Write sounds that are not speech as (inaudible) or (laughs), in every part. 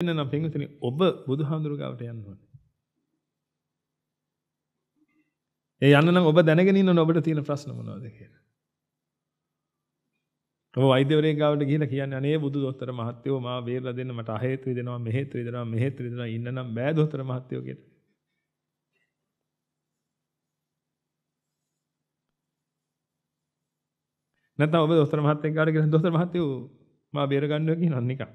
වෙන නම් පින්විතනි ඔබ බුදුහාඳුරුගාවට යන්න ඕනේ. ඒ යන්න නම් ඔබ දැනගෙන ඉන්න ඕනේ ඔබට තියෙන ප්‍රශ්න මොනවද කියලා. ඔබ වෛද්‍යවරයෙක් ගාවට ගිහිල්ලා කියන්නේ අනේ බුදු දොස්තර මහත්තයෝ මාව බේරලා දෙන්න මට අහේතු දෙනවා මෙහෙතු දෙනවා මෙහෙතු දෙනවා ඉන්න නම් බෑ දොස්තර මහත්තයෝ කියලා. නැත්නම් ඔබ දොස්තර මහත්තයෙක් ගාවට ගිහින් දොස්තර මහත්තයෝ මාව බේර ගන්නවා කියනවා නිකන්.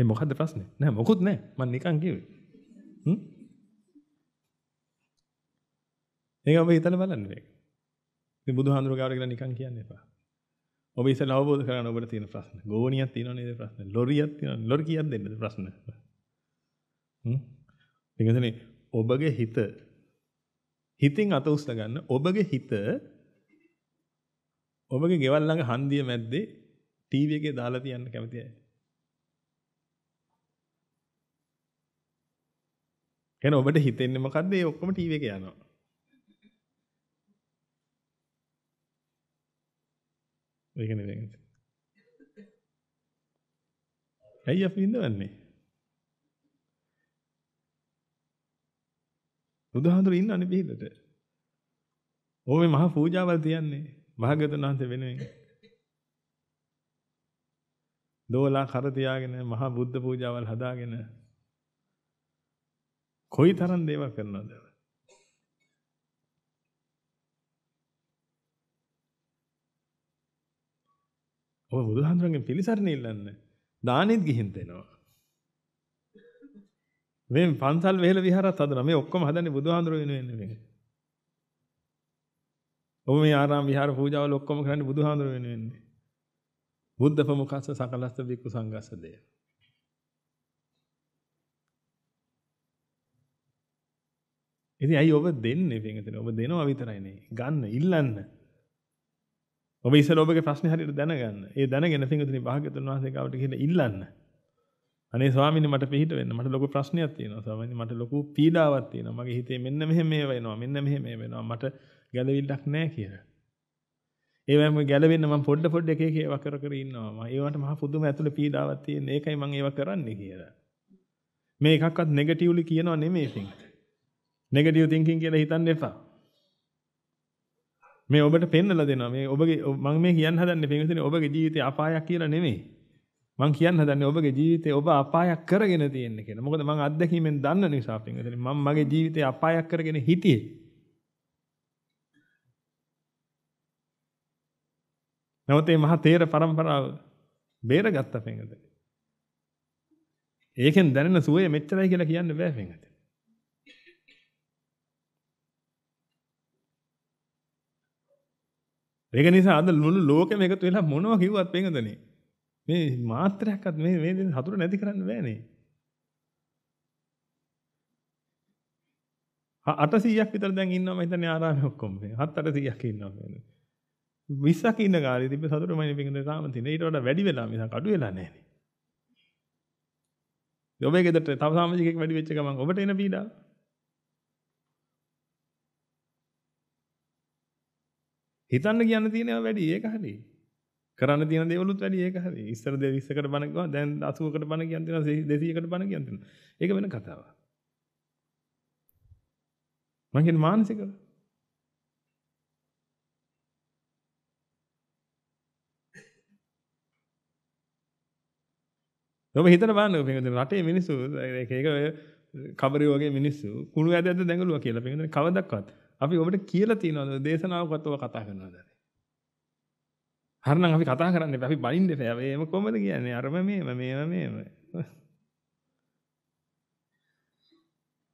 ඒ මොකද්ද ප්‍රශ්නේ? නෑ මොකුත් නෑ. මම නිකන් කිව්වේ. හ්ම්? ඒක ඔබ හිතලා බලන්න මේක. මේ බුදුහාඳුර ගාවට කියලා නිකන් කියන්න එපා. ඔබ ඉස්සෙල්ලා අවබෝධ කරගන්න ඔබට තියෙන ප්‍රශ්න. ගෝණියක් තියෙනව නේද ප්‍රශ්න? ලොරියක් තියෙනව. ලොරි කීයක් දෙන්නද ප්‍රශ්න? හ්ම්? ඒකනේ ඔබගේ හිත හිතින් අත උස්ස ගන්න ඔබගේ හිත ඔබගේ ගෙවල් ළඟ හන්දිය මැද්දේ ටීවී එකේ දාලා තියන්න කැමති අය. කියන්නේ ඔබට හිතෙන්නේ මොකද්ද මේ ඔක්කොම ටීවී එක යනවා. ඒක නෙමෙයි. ඇයි අපි ඉඳවන්නේ? බුදුහාඳුර ඉන්නනේ පිළිදෙට. ඕ මේ මහා පූජාවල් තියන්නේ. භාග්‍යවතුන් වහන්සේ වෙනුවෙන්. දෝලා කර තියාගෙන මහා බුද්ධ පූජාවල් හදාගෙන කොයි තරම් දේවල් කරනවද? ඔය බුදුහාඳුරන්ගෙන් පිළිසරණ ඉල්ලන්න. දානෙත් ගිහින් දෙනවා. මේ පන්සල් වෙහෙල විහාරත් හදනවා. මේ ඔක්කොම හදන්නේ බුදුහාඳුර වෙනුවෙන් නෙමෙයි. ඔබ මේ ආරාම විහාර පූජාවල ඔක්කොම කරන්නේ බුදුහාඳුර වෙනුවෙන්නේ. බුද්ධ ප්‍රමුඛස්ස සකලස්ස බික්කු සංඝස්ස දේවා. ඉතින් ඇයි ඔබ දෙන්නේ පින්විතනේ ඔබ දෙනවා විතරයිනේ ගන්න ඉල්ලන්න ඔබ ඉස්සෙල්ලා ඔබගේ ප්‍රශ්නේ හරියට දැනගන්න. ඒ දැනගෙන පින්විතනේ භාග්‍යතුන් වහන්සේ ගාවට ගිහින් ඉල්ලන්න. අනේ ස්වාමීනි මට පිළිහිට වෙන්න මට ලොකු ප්‍රශ්නයක් තියෙනවා ස්වාමීනි මට ලොකු පීඩාවක් තියෙනවා මගේ හිතේ මෙන්න මෙහෙම මේ වෙනවා මෙන්න මෙහෙම මේ වෙනවා මට ගැළවිල්ලක් නැහැ කියලා. ඒ වගේම ගැළවෙන්න මම පොඩ පොඩ එක එක ඒවා කර කර ඉන්නවා මම ඒවට මහ පුදුම ඇතුළේ පීඩාවක් තියෙන ඒකයි මම ඒවා කරන්නේ කියලා. මේ එකක්වත් නෙගටිව්ලි කියනවා නෙමෙයි පින්විත. නෙගටිව් තින්කින් කියලා හිතන්න එපා. මේ ඔබට පෙන්නලා දෙනවා මේ ඔබගේ මම මේ කියන්න හදන්නේ පින්විතනේ ඔබගේ ජීවිතේ අපායක් කියලා නෙමෙයි. මම කියන්න හදන්නේ ඔබගේ ජීවිතේ ඔබ අපායක් කරගෙන තියෙන කියලා. මොකද මම අත්දැකීමෙන් දන්න නිසා පින්විතනේ මම මගේ ජීවිතේ අපායක් කරගෙන හිටියේ. නැවත මේ මහා තේර પરම්පරාව බේරගත්ත පින්විතනේ. ඒකෙන් දැනෙන සුවය මෙච්චරයි කියලා කියන්න බෑ පින්විතනේ. ඒක නිසා අද මුළු ලෝකෙම එකතු වෙලා මොනවා කිව්වත් පේනදනේ. මේ මාත්‍රයක්වත් මේ මේ දේ හතුර නැති කරන්න බෑනේ. 800ක් විතර දැන් ඉන්නවා මම හිතන්නේ ආරාමේ ඔක්කොම. 7 800ක් ඉන්නවා කියන්නේ. 20ක් ඉන්න කාලේ තිබ්බ සතුටමයි පිටින් තාම තියෙන. ඊට වඩා වැඩි වෙලා මිසක් අඩු වෙලා නැහැ නේ. ඔබේ ගෙදරට තව සමාජිකයෙක් වැඩි වෙච්ච ගමන් ඔබට එන පීඩාව හිතන්න කියන්න තියෙනවා වැඩි ඒක හරි. කරන්න තියෙන දේවලුත් වැඩි ඒක හරි. ඉස්සර 20කට බණ කිව්වා දැන් 80කට බණ කියන් තියෙනවා 200කට බණ කියන් තියෙනවා. ඒක වෙන කතාවක්. මං කියන්නේ මානසිකව. ඔබ හිතන බලන්න පින්වතුනි රටේ මිනිස්සු ඒක ඒක කබරේ වගේ මිනිස්සු කුණු ඇද ඇද දැඟලුවා කියලා පින්වතුනි කවදක්වත් අපි ඔබට කියලා තියෙනවද දේශනාව කතව කතා කරනවද? හරනම් අපි කතා කරන්නේ අපි බලින්න එපා. මේව කොහමද කියන්නේ? අරම මේම මේව මේම.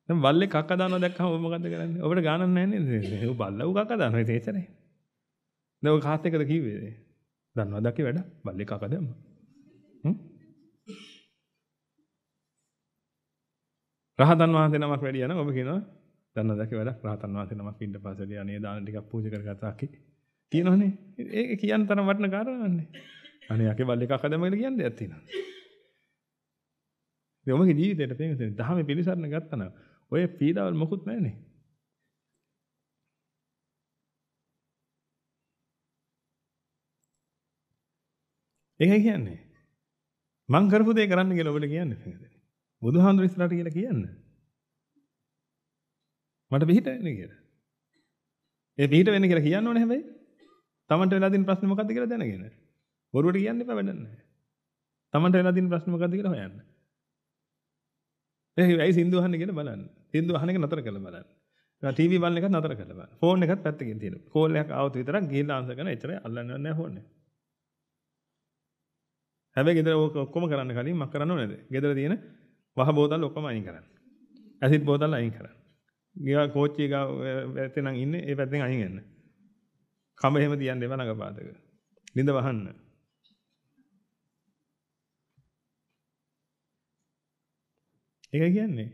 දැන් බල්ලේ කක්ක දානවා දැක්කම ඔබ මොකද කරන්නේ? ඔබට ගානක් නැහැ නේද? ඔය බල්ලා උ කක්ක දානවා ඉතින් එච්චරයි. දැන් ඔය කාත් එකද කිව්වේ? දන්නවද කි වැඩ? බල්ලේ කක්ක දැම්මා. හ්ම්? රහතන් වහන්සේ නමක් වැඩි යනවා ඔබ කියනවා දන්න දැක වැඩක් රහතන් වහන්සේ නමක් ඉන්න පස්සේ අනේ දාන ටිකක් පූජා කරගත්තා කි. තියෙනවනේ. ඒක කියන්න තරම් වටින කාරණාවන්නේ. අනේ යකේ බල් එකක් හදම කියලා කියන්නේ දෙයක් තියෙනවා. මේ ඔමගේ ජීවිතේට පේන්නේ දහමේ පිළිසරණ ගත්තා නම් ඔය පීඩාවල් මොකුත් නැහනේ. ඒකයි කියන්නේ. මං කරපු දේ කරන්න කියලා ඔබට කියන්නේ. බුදුහාමුදුර ඉස්සරහට කියලා කියන්නේ. මට පිට වෙන්නේ කියලා. ඒ පිට වෙන්නේ කියලා කියන්න ඕනේ හැබැයි. Tamanට වෙලා තියෙන ප්‍රශ්නේ මොකද්ද කියලා දැනගෙන. බොරුවට කියන්න එපා වැඩක් නැහැ. Tamanට වෙලා තියෙන ප්‍රශ්නේ මොකද්ද කියලා හොයන්න. එහේ ඇයි සින්දු අහන්නේ කියලා බලන්න. සින්දු අහන එක නතර කරලා බලන්න. ඒක ටීවී බලන එකත් නතර කරලා බලන්න. ෆෝන් එකත් පැත්තකින් තියෙන. කෝල් එකක් ආවොත් විතරක් ගිහිල්ලා ආන්සර් කරන එච්චරයි අල්ලන්නේ නැහැ ෆෝන් එක. හැබැයි ගෙදර ඔක්කොම කරන්න කලින් මක් කරන්න ඕනේද? ගෙදර තියෙන වහ බෝතල් ඔක්කොම අයින් කරන්න. ඇසිඩ් බෝතල් අයින් කරන්න. ගියා කෝච්චිය පැත්තේ නම් ඉන්නේ ඒ පැත්තෙන් අයින් වෙන්න. කම එහෙම තියන්න එපා නගපාතක. නිඳ වහන්න. ඒක කියන්නේ.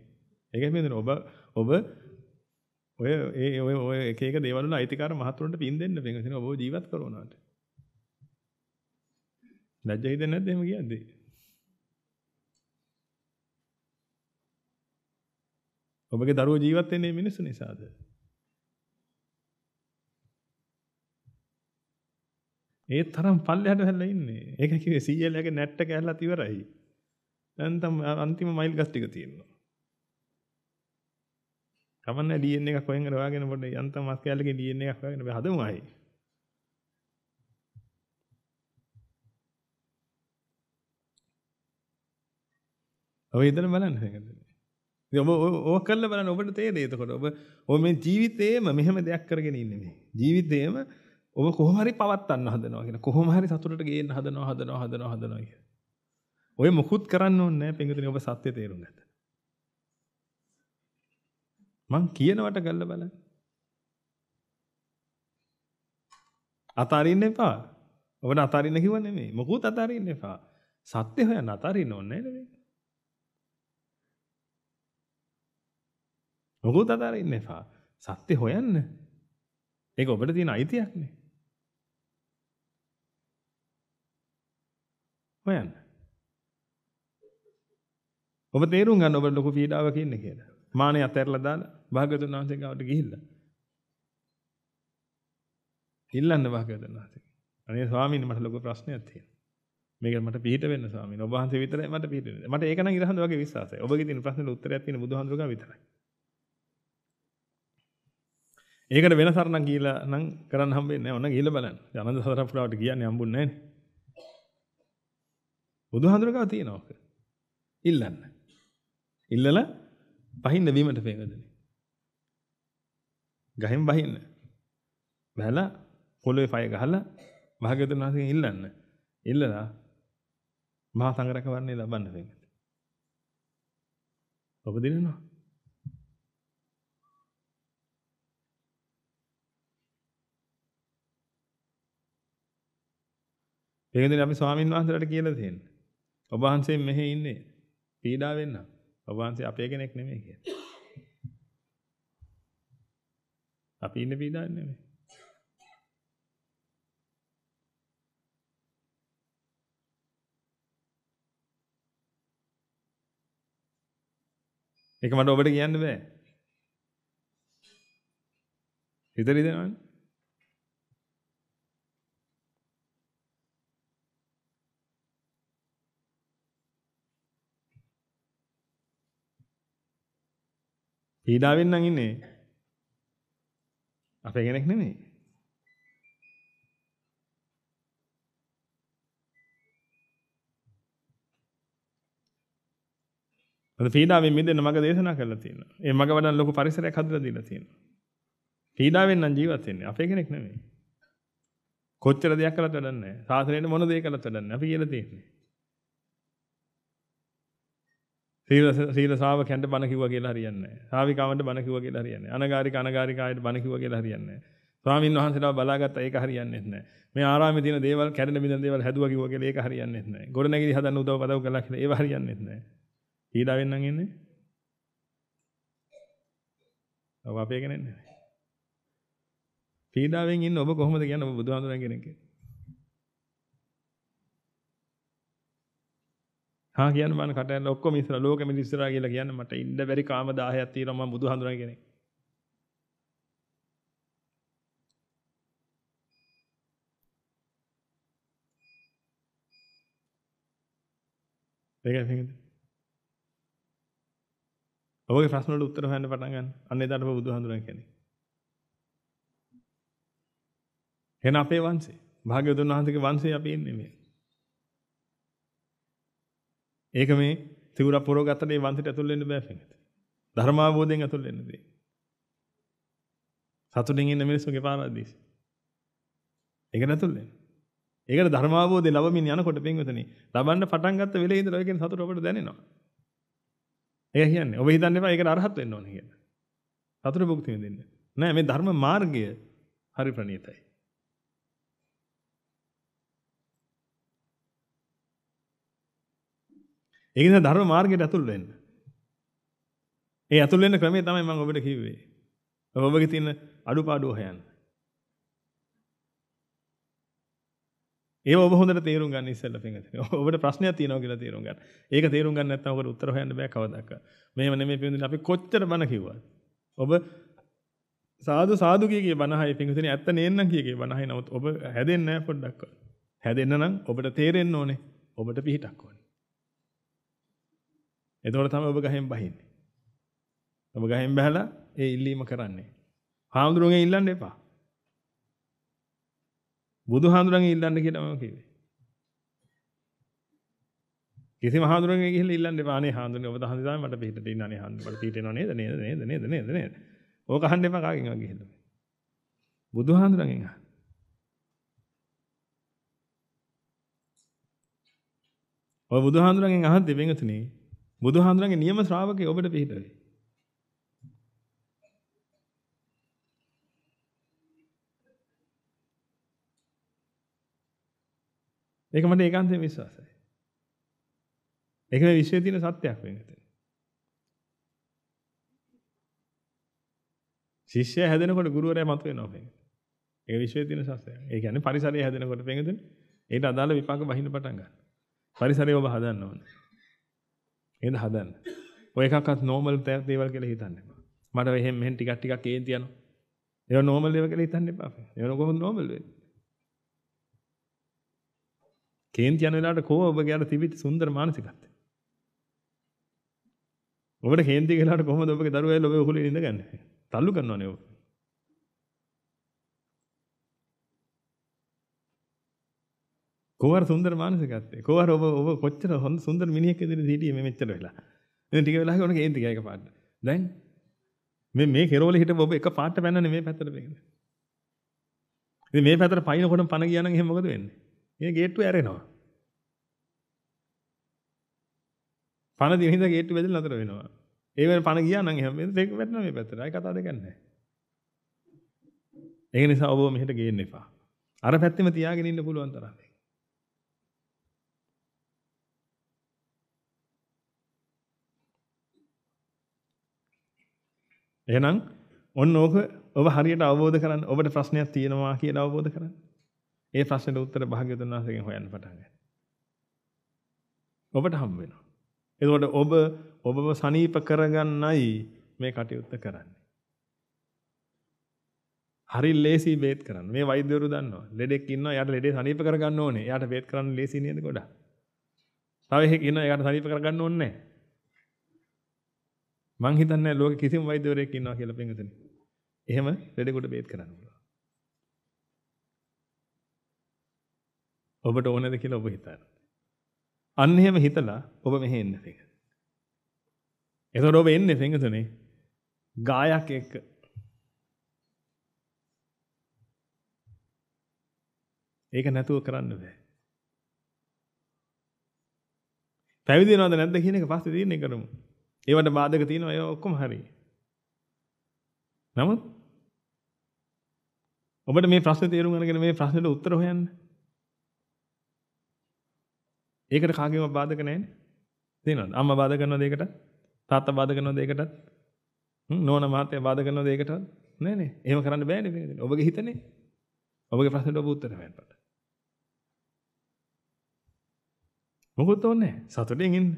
ඒක මේ ඔබ ඔබ ඔය ඒ ඔය ඔය එක එක දේවල් වල අයිතිකාර මහතුරුන්ට පින් දෙන්න වෙන ඔබ ජීවත් කරනවාට. ලැජ්ජා හිතෙන්නේ නැද්ද එහෙම කියද්දී? ඔබගේ දරුවෝ ජීවත් වෙන්නේ මිනිස්සු නිසාද? ඒ තරම් පල්ලෙහාට හැල්ලා ඉන්නේ. ඒක කිව්වේ සීයල් එකේ නැට්ට කැල්ලා තිවරයි. දැන් තම අන්තිම මයිල් ගස් ටික තියෙනවා. කමන්නේ DNA එකක් හොයන් හරි හොයාගෙන පොඩ්ඩ යන්තම් මස් කැල්ලකේ DNA එකක් හොයාගෙන බෑ හදමු ආයි. ඔය ඉදලා බලන්න හැකද? ඔබ ඕක කරලා බලන්න ඔබට තේරෙයි එතකොට ඔබ ඔබ මේ ජීවිතේම මෙහෙම දෙයක් කරගෙන ඉන්නේ මේ ජීවිතේම ඔබ කොහොම හරි පවත්වන්න හදනවා කියන කොහොම හරි සතුටට ගේන්න හදනවා හදනවා හදනවා හදනවා කියන ඔය මුකුත් කරන්න ඕනේ නැහැ පින්විතනේ ඔබ සත්‍ය තේරුම් ගන්න මං කියනවට කරලා බලන්න අතාරින්න එපා ඔබට අතාරින්න කිව්ව නෙමෙයි මොකුත් අතාරින්න එපා සත්‍ය හොයන්න අතාරින්න ඕනේ නේද මොකොත් අතාරින්න එපා. සත්‍ය හොයන්න. ඒක ඔබට තියෙන අයිතියක්නේ. හොයන්න. ඔබ තේරුම් ගන්න ඔබට ලොකු පීඩාවක් ඉන්නේ කියලා. මානෙ අතහැරලා දාලා භාග්‍යතුන් වහන්සේ ගාවට ගිහිල්ලා. ඉල්ලන්න භාග්‍යතුන් වහන්සේ. අනේ ස්වාමීනි මට ලොකු ප්‍රශ්නයක් තියෙනවා. මේකට මට පිහිට වෙන්න ස්වාමීනි. ඔබ වහන්සේ විතරයි මට පිහිට වෙන්නේ. මට ඒක නම් ඉරහඳ වගේ විශ්වාසයි. ඔබගේ තියෙන ප්‍රශ්නෙට උත්තරයක් තියෙන බුදුහාමුදුරුවෝ විතරයි. ඒකට වෙන සරණ කියලා නම් කරන්න හම්බෙන්නේ නැහැ. ඔන්න ගිහලා බලන්න. ආනන්ද සතර පුරාවට කියන්නේ හම්බුන්නේ නැහැ නේ. බුදුහාඳුනකව තියෙනවක. ඉල්ලන්න. ඉල්ලලා බහින්න වීමට පෙඟදනේ. ගහෙන් බහින්න. බහලා පොළවේ පය ගහලා භාග්‍යවතුන් වහන්සේගෙන් ඉල්ලන්න. ඉල්ලලා මහා සංඝරක වර්ණේ ලබන්න පෙඟද. ඔබ දිනනවා. ඒකෙන්ද අපි ස්වාමින් වහන්සේලාට කියලා තියෙන්නේ. ඔබ වහන්සේ මෙහි ඉන්නේ පීඩා වෙන්න. ඔබ වහන්සේ අපේ කෙනෙක් නෙමෙයි කියලා. අපි ඉන්නේ පීඩාවක් නෙමෙයි. ඒක මට ඔබට කියන්න බෑ. හිතරිද නෝනේ? පීඩාවෙන් නම් ඉන්නේ. අපේ කෙනෙක් නෙමෙයි. අද පීඩාවෙන් මිදෙන්න මග දේශනා කරලා තියෙනවා. ඒ මග වඩා ලොකු පරිසරයක් හදලා දීලා තියෙනවා. පීඩාවෙන් නම් ජීවත් වෙන්නේ අපේ කෙනෙක් නෙමෙයි. කොච්චර දෙයක් කළත් වැඩක් නැහැ. සාසනයට මොන දේ කළත් වැඩක් නැහැ. අපි කියලා තියෙන්නේ. සීල ශ්‍රාවකයන්ට බණ කිව්වා කියලා හරියන්නේ නැහැ. ශාවිකාවන්ට බණ කිව්වා කියලා හරියන්නේ නැහැ. අනගාരിക අනගාരികායට බණ කිව්වා කියලා හරියන්නේ නැහැ. ස්වාමීන් වහන්සේලා බලාගත්තා ඒක හරියන්නේ නැහැ. මේ ආරාමේ තියෙන දේවල් කැඩෙන බිඳෙන දේවල් හැදුවා කිව්වා කියලා ඒක හරියන්නේ නැහැ. ගොඩනැගිලි හදන්න උදව් පදව් කළා කියලා ඒව හරියන්නේ නැහැ. පීඩාවෙන් නම් ඉන්නේ. ඔබ අපේ කෙනෙක් නෙමෙයි. පීඩාවෙන් ඉන්න ඔබ කොහොමද කියන්නේ ඔබ බුදුහාමුදුරන් කෙනෙක් කියලා? හා කියන්න මම කටයන් ඔක්කොම ඉස්සර ලෝකෙම ඉස්සරහා කියලා කියන්න මට ඉන්න බැරි කාම 10ක් තියෙනවා මම බුදු හඳුනන කෙනෙක්. ඒකයි මේකද? ඔබගේ ප්‍රශ්න වලට උත්තර හොයන්න පටන් ගන්න. අන්න එදාට ඔබ බුදු හඳුනන කෙනෙක්. එහෙනම් අපේ වංශේ, භාග්‍යවතුන් වහන්සේගේ වංශේ අපි ඉන්නේ මේ. ඒක මේ තිවුරක් පොරව ගත්තට ඒ වන්තිට ඇතුල් වෙන්න බෑ පිංගත. ධර්මාවබෝධයෙන් ඇතුල් වෙන්න දෙයි. සතුටින් ඉන්න මිනිස්සුගේ පාරාදීස. ඒකට ඇතුල් වෙන්න. ඒකට ධර්මාවබෝධය ලැබමින් යනකොට පිංගතනේ ලබන්න පටන් ගත්ත වෙලේ ඉඳලා ඒකෙන් සතුට ඔබට දැනෙනවා. ඒක කියන්නේ ඔබ හිතන්න එපා ඒකට අරහත් වෙන්න ඕනේ කියලා. සතුට භුක්ති විඳින්න. නෑ මේ ධර්ම මාර්ගය හරි ප්‍රණීතයි. ඒක නිසා ධර්ම මාර්ගයට ඇතුල් වෙන්න. ඒ ඇතුල් වෙන්න ක්‍රමය තමයි මම ඔබට කිව්වේ. ඔබගේ තියෙන අඩුපාඩු හොයන්න. ඒව ඔබ හොඳට තේරුම් ගන්න ඉස්සෙල්ලා පින්විතනේ. (laughs) ඔබට ප්‍රශ්නයක් තියෙනවා කියලා තේරුම් ගන්න. ඒක තේරුම් ගන්න නැත්නම් ඔබට උත්තර හොයන්න බෑ කවදාවත්. මේව නෙමෙයි පින්විතනේ අපි කොච්චර බන කිව්වද. ඔබ සාදු සාදු කීකේ බනහයි පින්විතනේ ඇත්ත නේන්නම් කීකේ බනහයි. නමුත් ඔබ හැදෙන්නේ නැහැ පොඩ්ඩක්වත්. හැදෙන්න නම් ඔබට තේරෙන්න ඕනේ. ඔබට පිහිටක් ඕනේ. එතකොට තමයි ඔබ ගහෙන් බහින්නේ. ඔබ ගහෙන් බහලා ඒ ඉල්ලීම කරන්නේ. හාමුදුරුවන්ගෙන් ඉල්ලන්න එපා. බුදුහාමුදුරන්ගෙන් ඉල්ලන්න කියලා මම කිව්වේ. කිසිම හාමුදුරුවන්ගෙන් ගිහිල්ලා ඉල්ලන්න එපා. අනේ හාමුදුරනේ ඔබ දහඳ තමයි මට පිටට ඉන්න අනේ හාමුදුරනේ මට පිටේනව නේද නේද නේද නේද නේද නේද. ඕක අහන්න එපා කාගෙන්වත් ගිහිල්ලා. බුදුහාමුදුරන්ගෙන් අහන්න. ඔය බුදුහාමුදුරන්ගෙන් අහද්දි වෙනතුනේ බුදුහාඳුනගේ නියම ශ්‍රාවකේ ඔබට පිළිපදේ. ඒක මට ඒකාන්තයෙන් විශ්වාසයි. ඒක මේ විශ්වයේ තියෙන සත්‍යයක් වෙන්නේ. ශිෂ්‍යය හැදෙනකොට ගුරුවරයා මත වෙනවා මේක. ඒක විශ්වයේ තියෙන සත්‍යයක්. ඒ කියන්නේ පරිසරය හැදෙනකොට පෙඟදෙන. ඒකට අදාළ විපාක බහින්න පටන් ගන්නවා. පරිසරය ඔබ හදන්න ඕනේ. නේද හදන්න. ඔය එකක්වත් normal දේවල් කියලා හිතන්න එපා. මට එහෙම මෙහෙන් ටිකක් ටිකක් ඒන් තියනවා. ඒවා normal දේවල් කියලා හිතන්න එපා. ඒවා කොහොමද normal වෙන්නේ? කේන්ති යන වෙලාවට කෝ ඔබගේ අර තිබිච්ච සුන්දර මානසිකත්වය. ඔබට කේන්ති ගලකට කොහොමද ඔබගේ දරුවා එළ ඔබ උහුලේ ඉඳගන්නේ? තල්ලු කරනවනේ ඔබ. කෝවර සුන්දර මානසිකත්වය. කෝවර ඔබ ඔබ කොච්චර හොඳ සුන්දර මිනිහෙක් ඉදිරියේ හිටියේ මේ මෙච්චර වෙලා. ඉතින් ටික වෙලාවක ඔන කේන්ති ගියා එකපාරට. දැන් මේ මේ කෙරවල හිටපු ඔබ එක පාට පැනන්නේ මේ පැත්තට බේන. ඉතින් මේ පැත්තට පයින්කොටම පන ගියා නම් එහෙම මොකද වෙන්නේ? මේ ගේට්ටුව ඇරෙනවා. පන දින හින්දා ගේට්ටුව බෙදලා නතර වෙනවා. ඒ වෙලාවේ පන ගියා නම් එහෙම මේක වැටෙනවා මේ පැත්තට. ආයි කතා දෙකක් නැහැ. ඒක නිසා ඔබ මෙහෙට ගේන්න එපා. අර පැත්තෙම තියාගෙන ඉන්න පුළුවන් තරම්. එහෙනම් ඔන්න ඕක ඔබ හරියට අවබෝධ කරගන්න ඔබට ප්‍රශ්නයක් තියෙනවා කියලා අවබෝධ කරගන්න. ඒ ප්‍රශ්නෙට උත්තර භාග්‍යවතුන් වහන්සේගෙන් හොයන්න පටන් ගන්න. ඔබට හම් වෙනවා. එතකොට ඔබ ඔබව සනීප කරගන්නයි මේ කටයුත්ත කරන්නේ. හරි ලේසි බේත් කරන්න. මේ වෛද්‍යවරු දන්නවා. ලෙඩෙක් ඉන්නවා. එයාට ලෙඩේ සනීප කරගන්න ඕනේ. එයාට බේත් කරන්න ලේසි නේද ගොඩක්. තව එකෙක් ඉන්නවා. එයාට සනීප කරගන්න ඕනේ නැහැ. මං හිතන්නේ ලෝක කිසිම වෛද්‍යවරයෙක් ඉන්නවා කියලා පින්විතනේ. එහෙම ලෙඩෙකුට බේත් කරන්න පුළුවන්. ඔබට ඕනේද කියලා ඔබ හිතන්න. අන්න එහෙම හිතලා ඔබ මෙහෙ එන්න පින්විත. එතකොට ඔබ එන්නේ පින්විතනේ ගායක් එක්ක ඒක නැතුව කරන්න බෑ. පැවිදි වෙනවද නැද්ද කියන එක පස්සේ තීරණය කරමු. ඒවට බාධක තියෙනවා ඒ ඔක්කොම හරි. නමුත් ඔබට මේ ප්‍රශ්නේ තේරුම් අරගෙන මේ ප්‍රශ්නෙට උත්තර හොයන්න. ඒකට කාගේවත් බාධක නැහැනේ. තේනවද? අම්මා බාධා කරනවද ඒකට? තාත්තා බාධා කරනවද ඒකටත්? නෝනා මහත්තයා බාධා කරනවද ඒකටත්? නෑ නේ. එහෙම කරන්න බෑනේ මේ ඔබගේ හිතනේ. ඔබගේ ප්‍රශ්නෙට ඔබ උත්තර හොයන්න පාට. මොකොත් ඕනේ සතුටින් ඉන්න.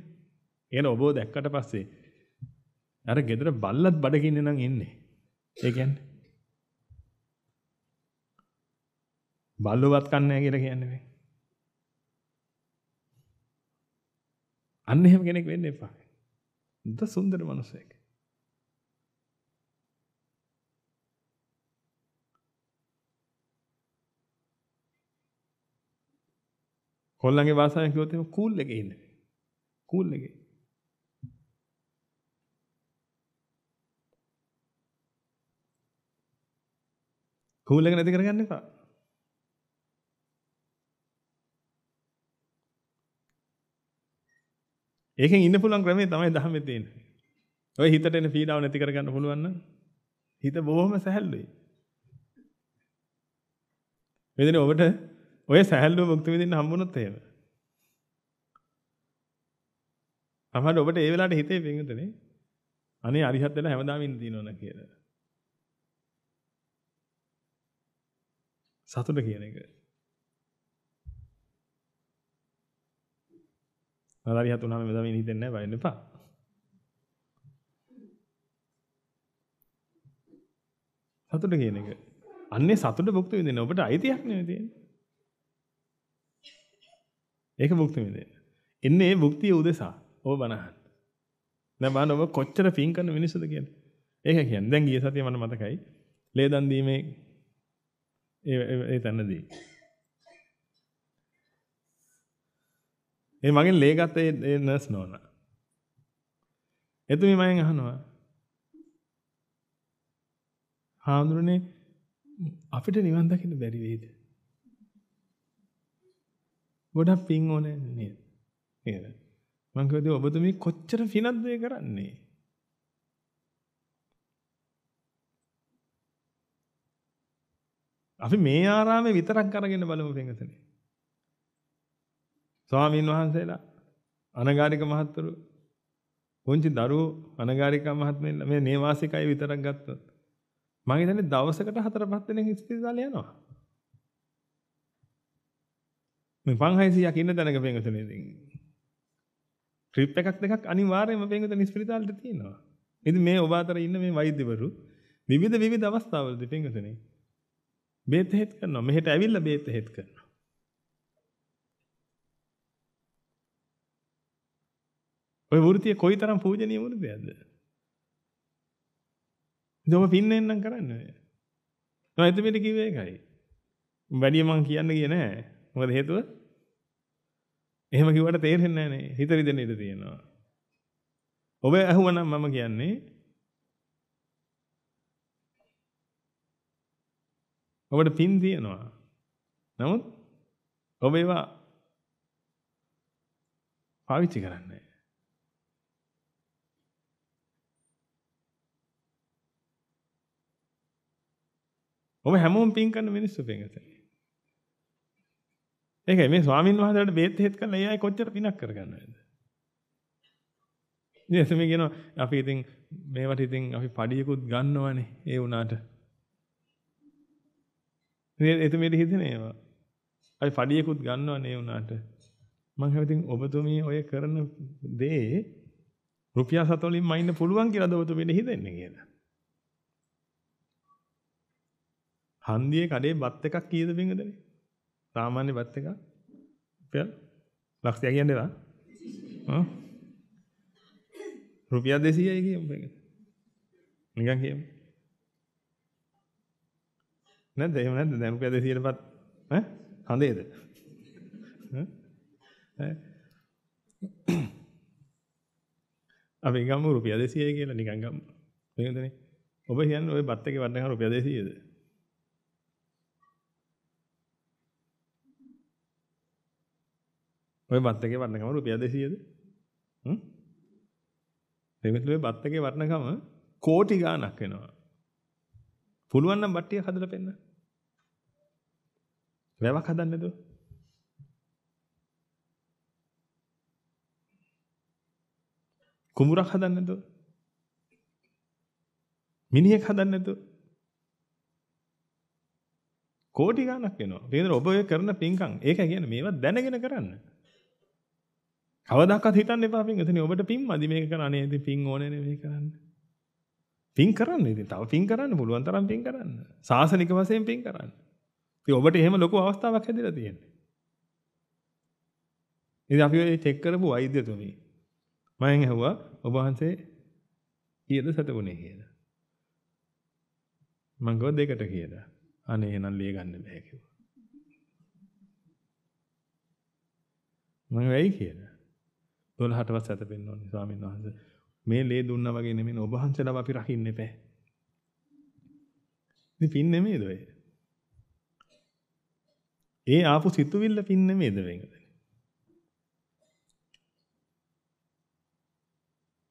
ඒන ඔබව දැක්කට පස්සේ අර ගෙදර බල්ලත් බඩගින්නේ නම් එන්නේ. ඒ කියන්නේ. බල්ලවත් කන්නේ කියලා කියන්නේ මේ. අන්න එහෙම කෙනෙක් වෙන්න එපා. හොඳ සුන්දර මනුස්සයෙක්. කොල්ලන්ගේ භාෂාවෙන් කිව්වොත් එහෙම කූල් එකේ ඉන්නේ. කූල් එකේ. කූල් එක නැති කරගන්න එපා. ඒකෙන් ඉන්න පුළුවන් ක්‍රමේ තමයි ධර්මයේ තියෙන්නේ. ඔය හිතට එන පීඩාව නැති කරගන්න පුළුවන් නම් හිත බොහොම සැහැල්ලුයි. මෙදින ඔබට ඔය සැහැල්ලුව මුක්ත වෙන්න හම්බුනොත් එහෙම. අපහට ඔබට ඒ වෙලාවට හිතේ වෙන්ගතනේ අනේ අරිහත් වෙලා හැමදාම ඉන්න දිනවන කියලා. සතුට කියන එක. අදාරිය හතුනම මෙතන මේ හිතෙන්නේ නැහැ බයින්න එපා. සතුට කියන එක. අන්නේ සතුට භුක්ති විඳින්න ඔබට අයිතියක් නෙවෙයි තියෙන්නේ. ඒක භුක්ති විඳින්න. එන්නේ භුක්තිය උදෙසා ඔබ බනහන්. දැන් බලන්න ඔබ කොච්චර පිං කරන මිනිස්සුද කියන්නේ. ඒක කියන්නේ. දැන් ගිය සතිය මට මතකයි. ලේ දන් දීමේ ඒ තැනදී. ඒ මගෙන් ලේ ගත්ත ඒ නර්ස් නෝනා. එතුමි මගෙන් අහනවා. හාමුදුරනේ අපිට නිවන් දකින්න බැරි වෙයිද? ගොඩක් පිං ඕනේ නේද? නේද? මං කිව්වද ඔබතුමී කොච්චර පිනක්ද ඒ කරන්නේ? අපි මේ ආරාමේ විතරක් අරගෙන බලමු පින්වතුනි. ස්වාමීන් වහන්සේලා අනගාരിക මහත්තුරු පුංචි දරුවෝ අනගාരിക මහත්මෙන් මේ නේවාසිකයි විතරක් ගත්තොත් මම හිතන්නේ දවසකට හතර පහ දෙනෙක් ඉස්පිරිතාලේ යනවා. මේ 500ක් ඉන්න තැනක පෙන්වතුනේ ඉතින් ට්‍රිප් එකක් දෙකක් අනිවාර්යයෙන්ම පෙන්වතුනේ ඉස්පිරිතාලෙට තියෙනවා. ඉතින් මේ ඔබ අතර ඉන්න මේ වෛද්‍යවරු විවිධ විවිධ අවස්ථාවලදී පෙන්වතුනේ බේත් හෙත් කරනවා. මෙහෙට ඇවිල්ලා බේත් හෙත් කරනවා. ඔය වෘතිය කොයිතරම් පූජනීය වෘතියක්ද? දොම පින්නෙන්නම් කරන්නේ. නෝ එතෙමිට කිව්වේ ඒකයි. වැඩි මං කියන්න ගියේ නෑ. මොකද හේතුව? එහෙම කිව්වට තේරෙන්නේ නෑනේ. හිත රිදෙන ඉඩ තියෙනවා. ඔබ ඇහුවනම් මම කියන්නේ ඔබට පින් තියෙනවා. නමුත් ඔබ ඒවා පාවිච්චි කරන්නේ ඔබ හැමෝම පින් කරන මිනිස්සු පින් කරනවා. ඒකයි මේ ස්වාමීන් වහන්සේලාට බේත් හේත් කරලා එයා කොච්චර පිනක් කරගන්නවද? ඉතින් එතන කියනවා අපි ඉතින් මේවට ඉතින් අපි පඩියකුත් ගන්නවනේ ඒ වුණාට. නේද? එතුමියට හිතෙනේවා. අය පඩියකුත් ගන්නවා නේ උනාට. මං හැමතින් ඔබතුමී ඔය කරන දේ රුපියල් 7 වලින් මයින්න පුළුවන් කියලාද ඔබතුමීට හිතෙන්නේ කියලා. හන්දියේ කඩේ බත් එකක් කීයද බින්දනේ? සාමාන්‍ය බත් එකක් රුපියල් ලක්ෂය කියන්නේ නා. හ්ම්. රුපියල් 200යි කියමු. නිකන් කියමු. නැද්ද? එහෙම නැද්ද? දැන් මොකද සියලපත් ඈ හඳේද? ඈ අපි ගමු රුපියල් 200 කියලා නිකන් ගමු. එහෙමදනේ. ඔබ කියන්නේ ওই බත් එකේ වටිනාකම රුපියල් 200ද? ඔය බත් එකේ වටිනාකම රුපියල් 200ද? හ්ම්? දෙමෙතුලේ බත් එකේ වටිනාකම කෝටි ගාණක් වෙනවා. පුළුවන් නම් බට්ටිය හදලා පෙන්නන්න. වැවක් හදන්න නේද? කුඹුරක් හදන්න නේද? මිනිහෙක් හදන්න නේද? කෝටි ගණක් වෙනවා. ඒකෙන් ඔබ ඔය කරන පින්කම් ඒක කියන්නේ මේවා දැනගෙන කරන්න. කවදාකවත් හිතන්න එපා පින්වතුනි ඔබට පින්මදි මේක කරන්න. අනේ ඉතින් පින් ඕනේ නේ මේක කරන්න. පින් කරන්න ඉතින් තව පින් කරන්න පුළුවන් තරම් පින් කරන්න. සාසනික වශයෙන් පින් කරන්න. ඉතින් ඔබට එහෙම ලොකු අවස්ථාවක් හැදෙලා තියෙන්නේ. ඉතින් අපි ඔය චෙක් කරපු වෛද්‍යතුමී මම ඇහුවා ඔබ වහන්සේ කීයද සතුනේ කියලා. මම ගෝ දෙකට කියලා. අනේ එහෙනම් ලිය ගන්න බෑ කිව්වා. මම වෙයි කියලා. 12ට වස් සත පෙන්න ඕනේ ස්වාමීන් වහන්සේ. මේ ලේ දුන්නා වගේ නෙමෙයි ඔබ වහන්සේලාව අපි රකින්න එපා. ඉතින් පින් නෙමෙයිද ඔය? ඒ ආපු සිතුවිල්ල පින් නෙමෙයිද මේකද?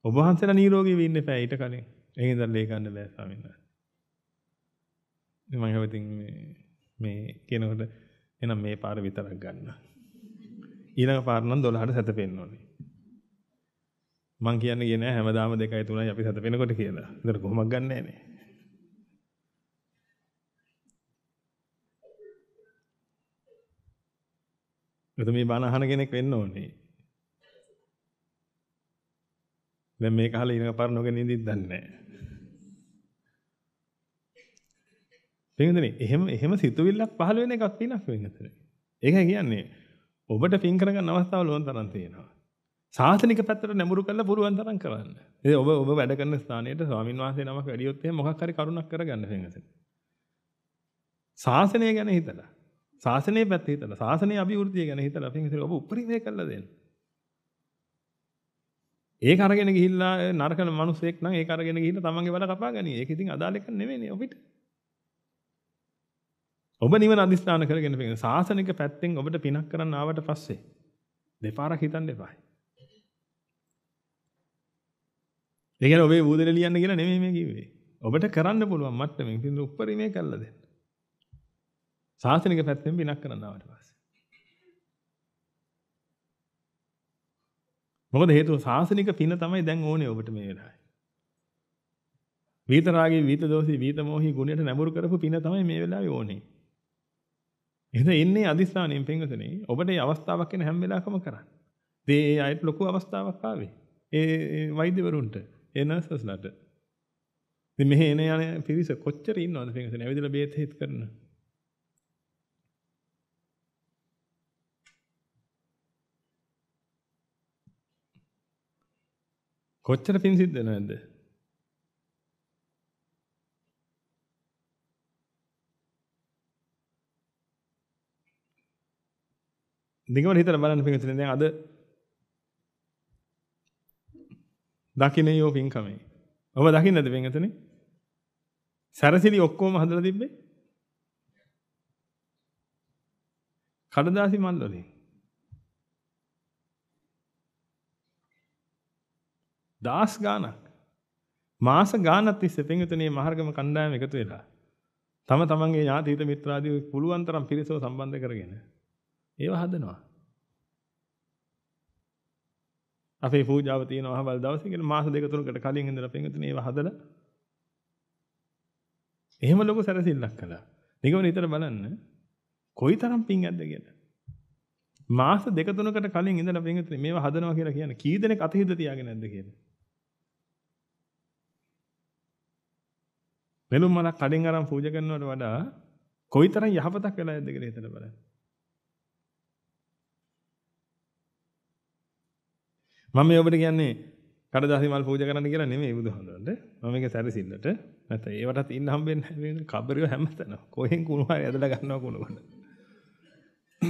ඔබ වහන්සේලා නිරෝගී වෙන්න එපා ඊට කලින්. එහෙනම් ඉඳලා ලේ ගන්න බෑ ස්වාමීන් වහන්සේ. මම හිතුවින් මේ මේ කියනකොට එහෙනම් මේ පාර විතරක් ගන්න. ඊළඟ පාර නම් 12ට සැතපෙන්න ඕනේ. මං කියන්නේ නෑ හැමදාම 2යි 3යි අපි සැතපෙනකොට කියලා. ඒතර කොහොමද ගන්නෑ නේ. එතකොට මේ බණ අහන කෙනෙක් වෙන්න ඕනේ. දැන් මේක අහලා ඊළඟ පාර නොගෙන ඉඳින්න දන්නේ නැහැ. පින්විතනේ එහෙම එහෙම සිතුවිල්ලක් පහළ වෙන එකක් පිනක් වෙන්නේ. ඒකයි කියන්නේ ඔබට පින් කරගන්න අවස්ථාවල ඕන තරම් තියෙනවා. සාසනික පැත්තට නැඹුරු කරලා පුරුවන් තරම් කරන්න. ඉතින් ඔබ ඔබ වැඩ කරන ස්ථානයේට ස්වාමින් වහන්සේ නමක් වැඩියොත් එහෙම මොකක් හරි කරුණක් කරගන්න පින්විතනේ. සාසනය ගැන හිතලා ශාසනය පැත්ත හිතලා ශාසනයේ අභිවෘද්ධිය ගැන හිතලා අපි හිතේ ඔබ උපරිමය කළා දෙන්න. ඒක අරගෙන ගිහිල්ලා නරකන මිනිසෙක් නම් ඒක අරගෙන ගිහිල්ලා තමන්ගේ බල කපා ගනී. ඒක ඉතින් අදාළ එකක් නෙවෙයිනේ ඔබට. ඔබ නිවන අදිස්ථාන කරගෙන පිටින් ශාසනික පැත්තෙන් ඔබට පිනක් කරන්න ආවට පස්සේ දෙපාරක් හිතන්න එපා. ඒ කියන්නේ ඔබේ බූදල ලියන්න කියලා නෙමෙයි මේ කිව්වේ. ඔබට කරන්න පුළුවන් මට්ටමින් පිටින් උපරිමය කළා දෙන්න. සාසනික පැත්තෙන් පිනක් කරන්න ආවට පස්සේ. මොකද හේතුව සාසනික පින තමයි දැන් ඕනේ ඔබට මේ වෙලාවේ. විතරාගේ විත දෝෂී විත මොහි ගුණයට නැඹුරු කරපු පින තමයි මේ වෙලාවේ ඕනේ. එහෙනම් එන්නේ අදිස්ථානයෙන් පෙන්වතනේ ඔබට මේ අවස්ථාවක් එන හැම වෙලාවකම කරන්න. ඒ ඒ අයට ලොකු අවස්ථාවක් ආවේ. ඒ වෛද්‍යවරුන්ට, ඒ නර්සස්ලාට. ඉතින් මෙහි එන යන පිරිස කොච්චර ඉන්නවද පෙන්වතනේ. ඇවිදලා බේත් හෙත් කරනවා. කොච්චර පින් සිද්ධ නැද්ද? දිගම හිතලා බලන්න පින්තුනේ දැන් අද දකින්නේ යෝ පින්කමේ. ඔබ දකින්නද පින්තුනේ? සරසිලි ඔක්කොම හදලා තිබ්බේ. කඩදාසි මල් වලින්. දාස් ගානක් මාස ගානක් තිස්සේ පින්විතනේ මහර්ගම කණ්ඩායම එකතු වෙලා තම තමන්ගේ ඥාති හිත මිත්‍රාදී පුළුවන් තරම් පිරිසව සම්බන්ධ කරගෙන ඒව හදනවා අපේ පූජාව තියෙනවා හවල් දවසේ කියලා මාස දෙක තුනකට කලින් ඉඳලා පින්විතනේ ඒව හදලා එහෙම ලොකු සැරසිල්ලක් කළා නිකම නිතර බලන්න කොයිතරම් පින් ඇද්ද කියලා මාස දෙක තුනකට කලින් ඉඳලා පින්විතනේ මේව හදනවා කියලා කියන කී දෙනෙක් අතහිත තියාගෙන නැද්ද කියලා නෙළුම් මලක් කඩෙන් අරන් පූජා කරනවට වඩා කොයිතරම් යහපතක් වෙලා යද්ද කියලා හිතලා බලන්න. මම මේ ඔබට කියන්නේ කඩදාසි මල් පූජා කරන්න කියලා නෙමෙයි බුදුහාමුදුරන්ට. මම මේක සැරසින්නට. නැත්නම් ඒවටත් ඉන්න හම්බෙන්නේ නැහැ මේ කබරිය හැමතැනම. කොහෙන් කුණු හරි ඇදලා ගන්නවා කුණු වල. (clears throat)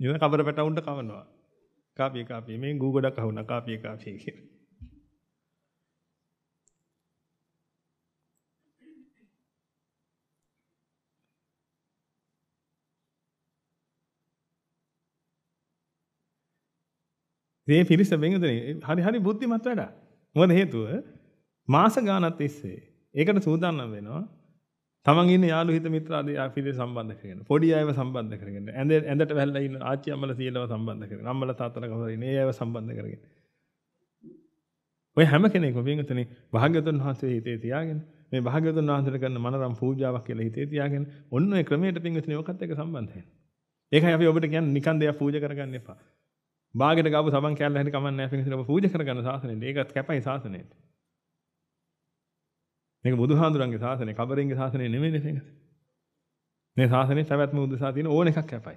නියම කබර පැටවුන්ට කවනවා. කාපිය කාපිය මේ ගූ ගොඩක් අහුණා කාපිය කාපිය කියලා. ඉතින් පිරිස බෙන්දුනේ හරි හරි බුද්ධිමත් වැඩ. මොකද හේතුව මාස ගානක් තිස්සේ ඒකට සූදානම් වෙනවා. තමන් ඉන්න යාළු හිත මිත්‍ර ආදී ආපිරිස සම්බන්ධ කරගෙන පොඩි අයව සම්බන්ධ කරගෙන ඇඳ ඇඳට වැල්ලා ඉන්න ආච්චි අම්මලා සීලව සම්බන්ධ කරගෙන අම්මලා තාත්තලා කවුරු ඉන්නේ ඒ අයව සම්බන්ධ කරගෙන. ඔය හැම කෙනෙක්ම බින්දුනේ භාග්‍යවතුන් වහන්සේ හිතේ තියාගෙන මේ භාග්‍යවතුන් වහන්සේට කරන මනරම් පූජාවක් කියලා හිතේ තියාගෙන ඔන්න ඔය ක්‍රමයට පින්විතනේ ඔකත් එක්ක සම්බන්ධ වෙනවා. ඒකයි අපි ඔබට කියන්නේ නිකන් දෙයක් පූජා කරගන්න එපා. බාගෙට ගාපු සබන් කැල්ල හැටි කමන්නේ නැහැ පිංගුතුනි ඔබ පූජා කරගන්න සාසනෙට. ඒකත් කැපයි සාසනෙට. මේක බුදුහාඳුරන්ගේ සාසනය, කබරින්ගේ සාසනය නෙමෙයි පිංගුතුනි. මේ සාසනේ පැවැත්ම උදෙසා තියෙන ඕන එකක් කැපයි.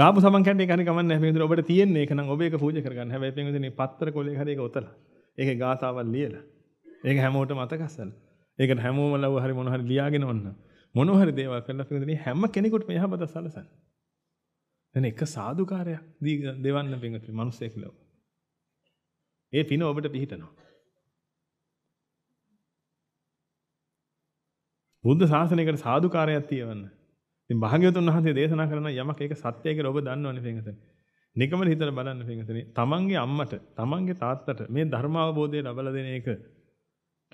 ගාපු සමන් කැඩේ කන්නේ කමන්නේ නැහැ පින්දුර ඔබට තියෙන්නේ ඒක නම් ඔබ ඒක පූජා කරගන්න. හැබැයි පින්දුර මේ පත්‍ර කොලේ හරි ඒක ඔතලා. ඒකේ ගාතාවක් ලියලා. ඒක හැමෝටම අතකස්සන. ඒකට හැමෝම ලව්ව හරි මොන හරි ලියාගෙන ඔන්න. මොනවා හරි දේවල් කරලා පින්වතුනි හැම කෙනෙකුටම යහපත සලසන්න. දැන් එක සාදුකාරයක් දී දෙවන්න පින්වතුනි මිනිස්සෙක් ලව. ඒ පින ඔබට පිහිටනවා. බුද්ධ ශාසනයකට සාදුකාරයක් තියවන්න. ඉතින් භාග්‍යවතුන් වහන්සේ දේශනා කරන යමක් ඒක සත්‍යයි කියලා ඔබ දන්නවනේ පින්වතුනි. නිකමල හිතලා බලන්න පින්වතුනි. තමන්ගේ අම්මට, තමන්ගේ තාත්තට මේ ධර්ම අවබෝධය ලබා දෙන එක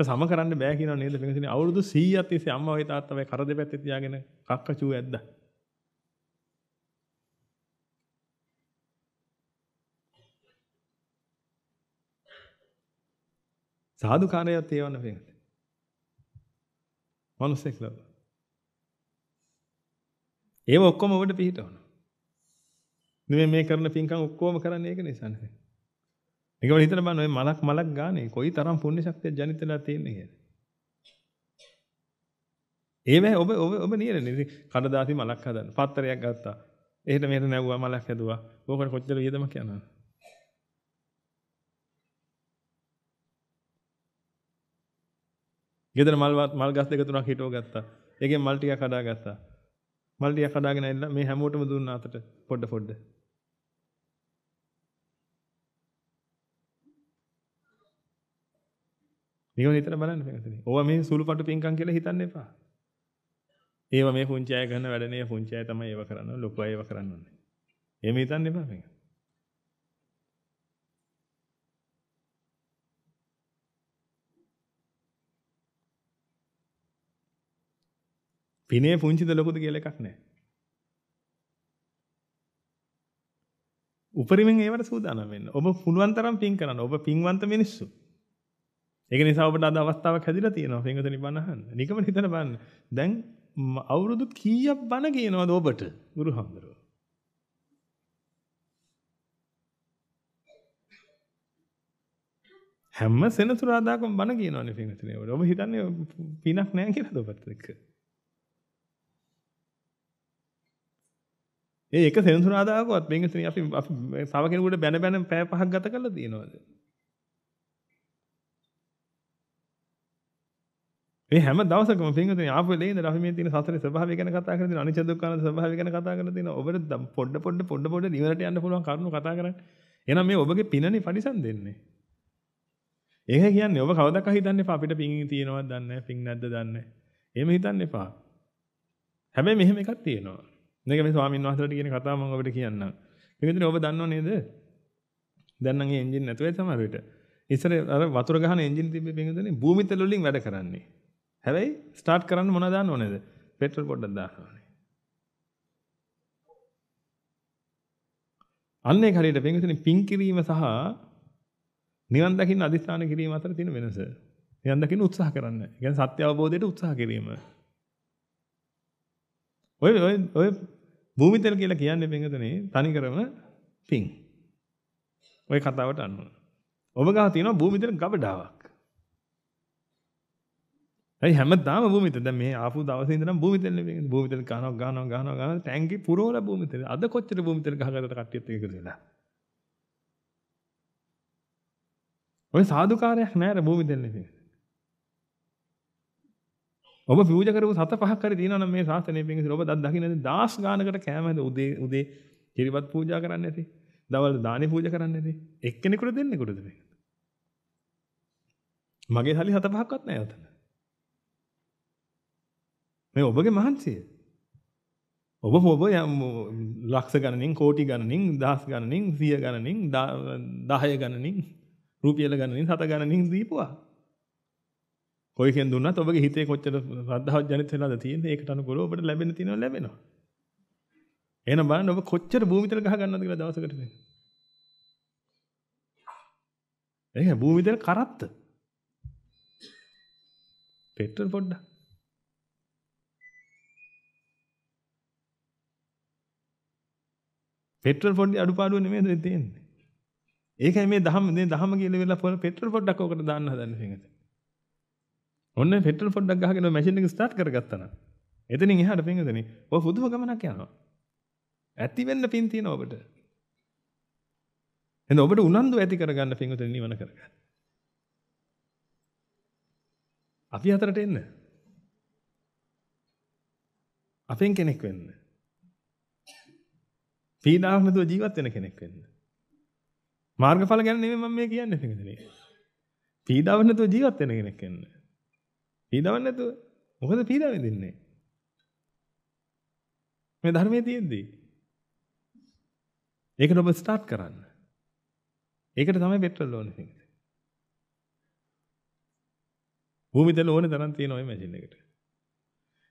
සම කරන්න බෑ කියනවා නේද පින්වතුනි අවුරුදු 100ක් තිස්සේ අම්මා වගේ තාත්තා වගේ කර දෙපැත්තේ තියාගෙන කක්කචූ ඇද්දා සාදුකාරයත් ඒවන පින්වතුනි මිනිස්සෙක් ලබ ඒව ඔක්කොම ඔබට පිටවනවා මේ මේ කරන පින්කම් ඔක්කොම කරන්නේ ඒක නිසා නේද නිකම්ම හිතන බං ඔය මලක් මලක් ගානේ කොයි තරම් පුණ්‍ය ශක්තියක් ජනිත වෙලා තියෙන්නේ කියලා. ඒ මේ ඔබ ඔබ ඔබ නියරනේ කඩදාසි මලක් හදන්න. පත්තරයක් ගත්තා. එහෙට මෙහෙට නැව්වා මලක් හැදුවා. ඕකට කොච්චර වියදමක් යනවද? ගෙදර මල් මල් ගස් දෙක තුනක් හිටව ගත්තා. ඒකෙන් මල් ටිකක් හදාගත්තා. මල් ටිකක් හදාගෙන ඇවිල්ලා මේ හැමෝටම දුන්න අතට පොඩ පොඩ නිකන් හිතලා බලන්න පින්වත්නි. ඕවා මේ සුළුපටු පින්කම් කියලා හිතන්න එපා. ඒවා මේ පුංචි අය කරන වැඩ නේ පුංචි අය තමයි ඒව කරන්නේ ලොකු අය ඒව කරන්නේ නැහැ. එහෙම හිතන්න එපා පින්වත්නි. පිනේ පුංචිද ලොකුද කියලා එකක් නැහැ. උපරිමෙන් ඒවට සූදානම් වෙන්න. ඔබ පුළුවන් තරම් පින් කරන්න. ඔබ පින්වන්ත මිනිස්සු. ඒක නිසා ඔබට අද අවස්ථාවක් හැදිලා තියෙනවා පින්වතුනි බණහන්න. නිකම හිතලා බලන්න. දැන් අවුරුදු කීයක් බණ කියනවද ඔබට ගුරුහාමුදුරුවෝ? හැම සෙනසුරාදාකම බණ කියනවනේ පින්වතුනි ඔබට. ඔබ හිතන්නේ පිනක් නැහැ කියලාද ඔබත් එක්ක? ඒ එක සෙනසුරාදාකවත් පින්වතුනි අපි අපි සම කෙනෙකුට බැන බැන පැය පහක් ගත කළා දිනවද? මේ හැම දවසකම පින්වතුනි ආපු වෙලේ ඉඳලා අපි මේ තියෙන සසරේ ස්වභාවය ගැන කතා කරලා තියෙනවා අනිච්ච දුක්ඛාන ස්වභාවය ගැන කතා කරලා තියෙනවා ඔබට පොඩ පොඩ පොඩ පොඩ නිවනට යන්න පුළුවන් කරුණු කතා කරන්නේ එහෙනම් මේ ඔබගේ පිනනේ පරිසම් දෙන්නේ ඒක කියන්නේ ඔබ කවදාක හිතන්න එපා අපිට පින් තියෙනවද දන්නේ නැහැ පින් නැද්ද දන්නේ නැහැ එහෙම හිතන්න එපා හැබැයි මෙහෙම එකක් තියෙනවා මේක මේ ස්වාමීන් වහන්සේලාට කියන කතාව මම ඔබට කියන්නම් මේක ඉතින් ඔබ දන්නව නේද දැන් නම් මේ එන්ජින් නැතුවයි සමහර විට ඉස්සර අර වතුර ගහන එන්ජින් තිබ්බේ මේකදනේ භූමිතල වලින් වැඩ කරන්නේ හැබැයි ස්ටාර්ට් කරන්න මොනවද දාන්න ඕනේද? පෙට්‍රල් පොඩ්ඩක් දාන්න ඕනේ. අන්න ඒක හරියට පින්විතනේ පින් කිරීම සහ නිවන් දකින්න අදිස්ථාන කිරීම අතර තියෙන වෙනස. නිවන් දකින්න උත්සාහ කරන්න. ඒ කියන්නේ සත්‍ය අවබෝධයට උත්සාහ කිරීම. ඔය ඔය ඔය භූමිතල් කියලා කියන්නේ පින්විතනේ තනි කරම පින්. ඔය කතාවට අනුව. ඔබ ගාව තියෙනවා භූමිතල් ගබඩාවක්. ඇයි හැමදාම භූමිතෙන් දැන් මේ ආපු දවසේ ඉඳන් භූමිතෙන් නෙමෙයි භූමිතෙන් ගහනවා ගහනවා ගහනවා ගහනවා ටැංකි පුරවලා භූමිතෙන් අද කොච්චර භූමිතෙන් ගහගත්තට කට්ටියත් එක දෙලා ඔය සාදුකාරයක් නැහැ ර භූමිතෙන් නෙමෙයි ඔබ ෆියුජ කරපු සත පහක් කරේ තියෙනවා නම් මේ ශාස්ත්‍රයේ පිංගිසල ඔබ දත් දකින්නේ දාස් ගානකට කෑම හද උදේ උදේ කිරිබත් පූජා කරන්නේ නැති දවල් දානේ පූජා කරන්නේ නැති එක්කෙනෙකුට දෙන්නෙකුටද මේක මගේ සල්ලි හත පහක්වත් නැහැ ඔතන මේ ඔබගේ මහන්සිය. ඔබ ඔබ ලක්ෂ ගණනින් කෝටි ගණනින් දහස් ගණනින් 100 ගණනින් 10 ගණනින් රුපියල ගණනින් හත ගණනින් දීපුවා. කොයිකෙන් දුන්නත් ඔබගේ හිතේ කොච්චර ශ්‍රද්ධාවක් ජනිත වෙලාද තියෙන්නේ ඒකට අනුකූලව ඔබට ලැබෙන තියෙනවා ලැබෙනවා එහෙනම් බලන්න ඔබ කොච්චර භූමිතල ගහ ගන්නවද කියලා දවසකට වෙන ඒක භූමිතල කරත්ත පෙට්‍රල් පොඩ්ඩක් පෙට්‍රල් පොඩි අඩුපාඩුව නෙමෙයිද තියෙන්නේ. ඒකයි මේ දහම මේ දහම කියලා වෙලා පොර පෙට්‍රල් පොඩ්ඩක් ඔකට දාන්න හදන්නේ පිටත. ඔන්න පෙට්‍රල් පොඩ්ඩක් ගහගෙන මැෂින් එක ස්ටාර්ට් කරගත්තා නම් එතනින් එහාට පින්දෙනි ඔය පුදුම ගමනක් යනවා. ඇති වෙන්න පින් තියෙනවා ඔබට. එහෙනම් ඔබට උනන්දු ඇති කරගන්න පින්වතුනි නිවන කරගන්න. අපි අතරට එන්න. අපෙන් කෙනෙක් වෙන්න. පීඩාවක් නැතුව ජීවත් වෙන කෙනෙක් වෙන්න. මාර්ගඵල ගැන නෙමෙයි මම මේ කියන්නේ පිටිනේ. පීඩාවක් නැතුව ජීවත් වෙන කෙනෙක් වෙන්න. පීඩාවක් නැතුව මොකද පීඩා වෙදින්නේ? මේ ධර්මයේ තියෙද්දි. ඒකට ඔබ ස්ටාර්ට් කරන්න. ඒකට තමයි පෙට්‍රල් ඕනේ පිටිනේ. භූමිතල ඕනේ තරම් තියෙන ওই මැෂින් එකට.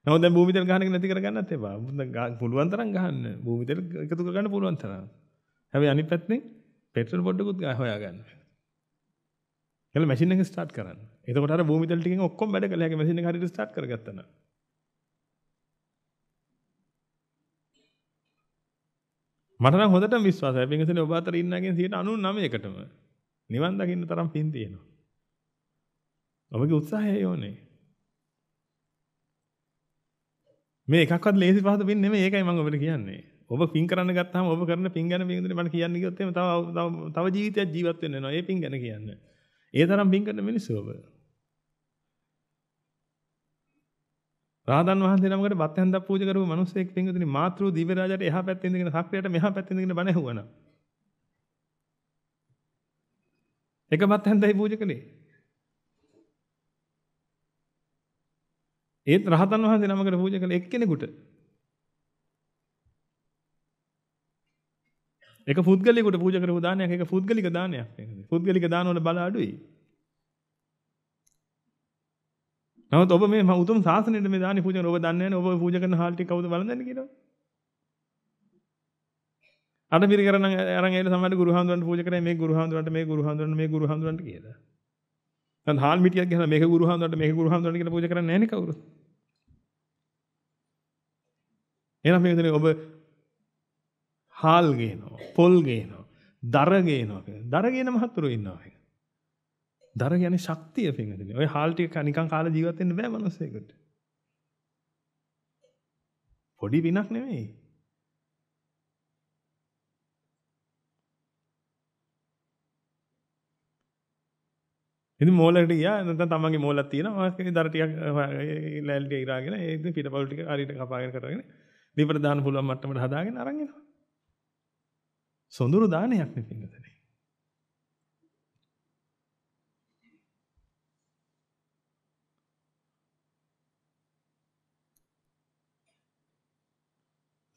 නමුත් දැන් භූමි තෙල් ගහන එක නැති කරගන්නත් එපා. පුළුවන් තරම් ගහන්න. භූමි තෙල් එකතු කරගන්න පුළුවන් තරම්. හැබැයි අනිත් පැත්තෙන් පෙට්‍රල් පොඩ්ඩකුත් හොයාගන්න. කියලා මැෂින් එක ස්ටාර්ට් කරන්න. එතකොට අර භූමි තෙල් ටිකෙන් ඔක්කොම වැඩ කළා. ඒක මැෂින් එක හරියට ස්ටාර්ට් කරගත්තා නම්. මට නම් හොඳටම විශ්වාසයි. පින්ගසනේ ඔබ අතර ඉන්නගෙන් 99%කටම නිවන් දකින්න තරම් පින් තියෙනවා. ඔබගේ උත්සාහය යෝනේ. මේ එකක්වත් ලේසි පහසු පින් නෙමෙයි ඒකයි මම ඔබට කියන්නේ. ඔබ පින් කරන්න ගත්තාම ඔබ කරන පින් ගැන පින් දෙන්නේ මට කියන්න කිව්වොත් එහෙම තව තව ජීවිතයක් ජීවත් වෙන්න වෙනවා. ඒ පින් ගැන කියන්නේ. ඒ තරම් පින් කරන මිනිස්සු ඔබ. රාහතන් වහන්සේ නමකට බත්යන්දක් පූජා කරපු මිනිස්සෙක් පින්විතනි මාතෘ දිව්‍ය රාජාට එහා පැත්තේ ඉඳගෙන සක්‍රියට මෙහා පැත්තේ ඉඳගෙන බණ ඇහුවනම් එක බත්යන්දයි පූජා කළේ ඒත් රහතන් වහන්සේ නමකට පූජා කළ එක්කෙනෙකුට. එක පුද්ගලයෙකුට පූජා කරපු දානයක් ඒක පුද්ගලික දානයක් නේද? පුද්ගලික දානවල බල අඩුයි. නමුත් ඔබ මේ උතුම් සාසනයේ මේ දානි පූජා කරන ඔබ දන්නේ නැහැ ඔබ පූජා කරන හාල් ටික කවුද බලන්නේ කියලා. අර පිරිකරන අරන් ඇවිල්ලා සමහර ගුරු හාමුදුරන්ට පූජා කරන්නේ මේ ගුරු හාමුදුරන්ට මේ ගුරු හාමුදුරන්ට මේ ගුරු හාමුදුරන්ට කියලා. දැන් හාල් මිටියක් ගහලා මේක ගුරු හාමුදුරන්ට මේක ගුරු හාමුදුරන්ට කියලා පූජා කරන්නේ නැහැ නේ කවුරුත්. එහෙනම් මේ විදිහට ඔබ හාල් ගේනවා, පොල් ගේනවා, දර ගේනවා කියලා. දර ගේන මහතුරු ඉන්නවා ඒක. දර කියන්නේ ශක්තිය පින්වදිනේ. ඔය හාල් ටික නිකන් කාලා ජීවත් වෙන්න බෑ මිනිස්සෙකුට. පොඩි විනක් නෙමෙයි. ඉති මෝලට ගියා නැත්නම් තමන්ගේ මෝලක් තියෙනවා මාස්කේ දර ටිකක් ලෑල්ටි ඉරාගෙන ඒක පිටපොල් ටික හරියට කපාගෙන කරගෙන දීපර දාන්න පුළුවන් මට්ටමට හදාගෙන අරන් එනවා සොඳුරු දානයක් නේ පින්නතනේ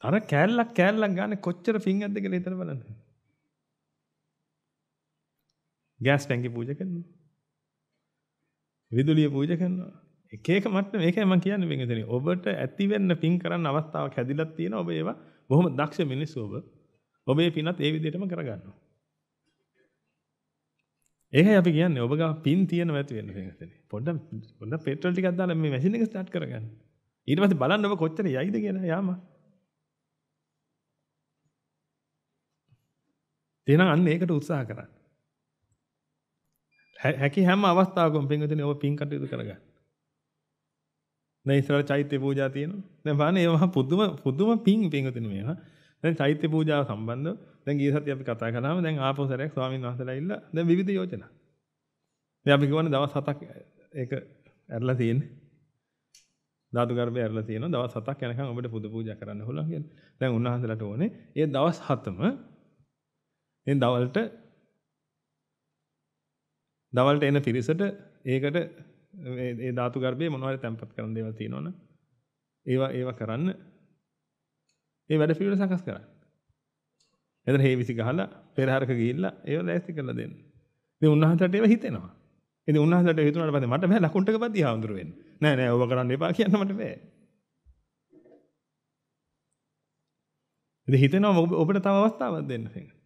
අර කෑල්ලක් කෑල්ලක් ගන්න කොච්චර ෆින් ඇද්ද කියලා හිතලා බලන්න ගෑස් ටැංකිය පූජා කරනවා විදුලිය පූජ කරනවා. එක එක මට්ටම මේකයි මම කියන්නේ මේ මෙතන. ඔබට ඇති වෙන්න පින් කරන්න අවස්ථාවක් හැදිලා තියෙනවා. ඔබ ඒවා බොහොම දක්ෂ මිනිස්සු ඔබ. ඔබේ පිනත් ඒ විදිහටම කරගන්නවා. ඒකයි අපි කියන්නේ ඔබ ගාව පින් තියෙනවා ඇති වෙන්න මෙතන. පොඩ්ඩක් පොඩ්ඩක් පෙට්‍රල් ටිකක් දාලා මේ මැෂින් එක ස්ටාර්ட் කරගන්න. ඊට පස්සේ බලන්න ඔබ කොච්චර යයිද කියලා යාම. එහෙනම් අන්න ඒකට උත්සාහ කරන්න. හැකි හැම අවස්ථාවකම පින්විතනේ ඔය පින් කටයුතු කරගන්න. දැන් ඉස්සරහ චෛත්‍ය පූජා තියෙනවා. දැන් බලන්න ඒවා පුදුම පුදුම පින් පින්විතනේ මේවා. දැන් චෛත්‍ය පූජාව සම්බන්ධව දැන් ගිය සතියේ අපි කතා කළාම දැන් ආපහු සැරයක් ස්වාමීන් වහන්සේලා ඉල්ල දැන් විවිධ යෝජනා. දැන් අපි කියවන දවස් 7ක් ඒක ඇරලා තියෙන්නේ. ධාතු ගර්භය ඇරලා තියෙනවා දවස් 7ක් යනකම් ඔබට පුදු පූජා කරන්න හොලන් කියන්නේ. දැන් උන්වහන්සේලාට ඕනේ ඒ දවස් 7ම මේ දවල්ට දවල්ට එන පිරිසට ඒකට ඒ ධාතු ගර්භයේ මොනවාරි තැම්පත් කරන දේවල් තියෙනවනේ. ඒවා ඒවා කරන්න ඒ වැඩ පිළිවෙල සකස් කරන්න. එතන හේවිසි ගහලා පෙරහැරක ගිහිල්ලා ඒව ලෑස්ති කරලා දෙන්න. ඉතින් උන්වහන්සේට ඒව හිතෙනවා. ඉතින් උන්වහන්සේට හිතුණාට පස්සේ මට බෑ ලකුණු ටික පස්සේ හාමුදුර වෙන්න. නෑ නෑ ඕවා කරන්න එපා කියන්න මට බෑ. ඉතින් හිතෙනවා ඔබට තව අවස්ථාවක් දෙන්න කියලා.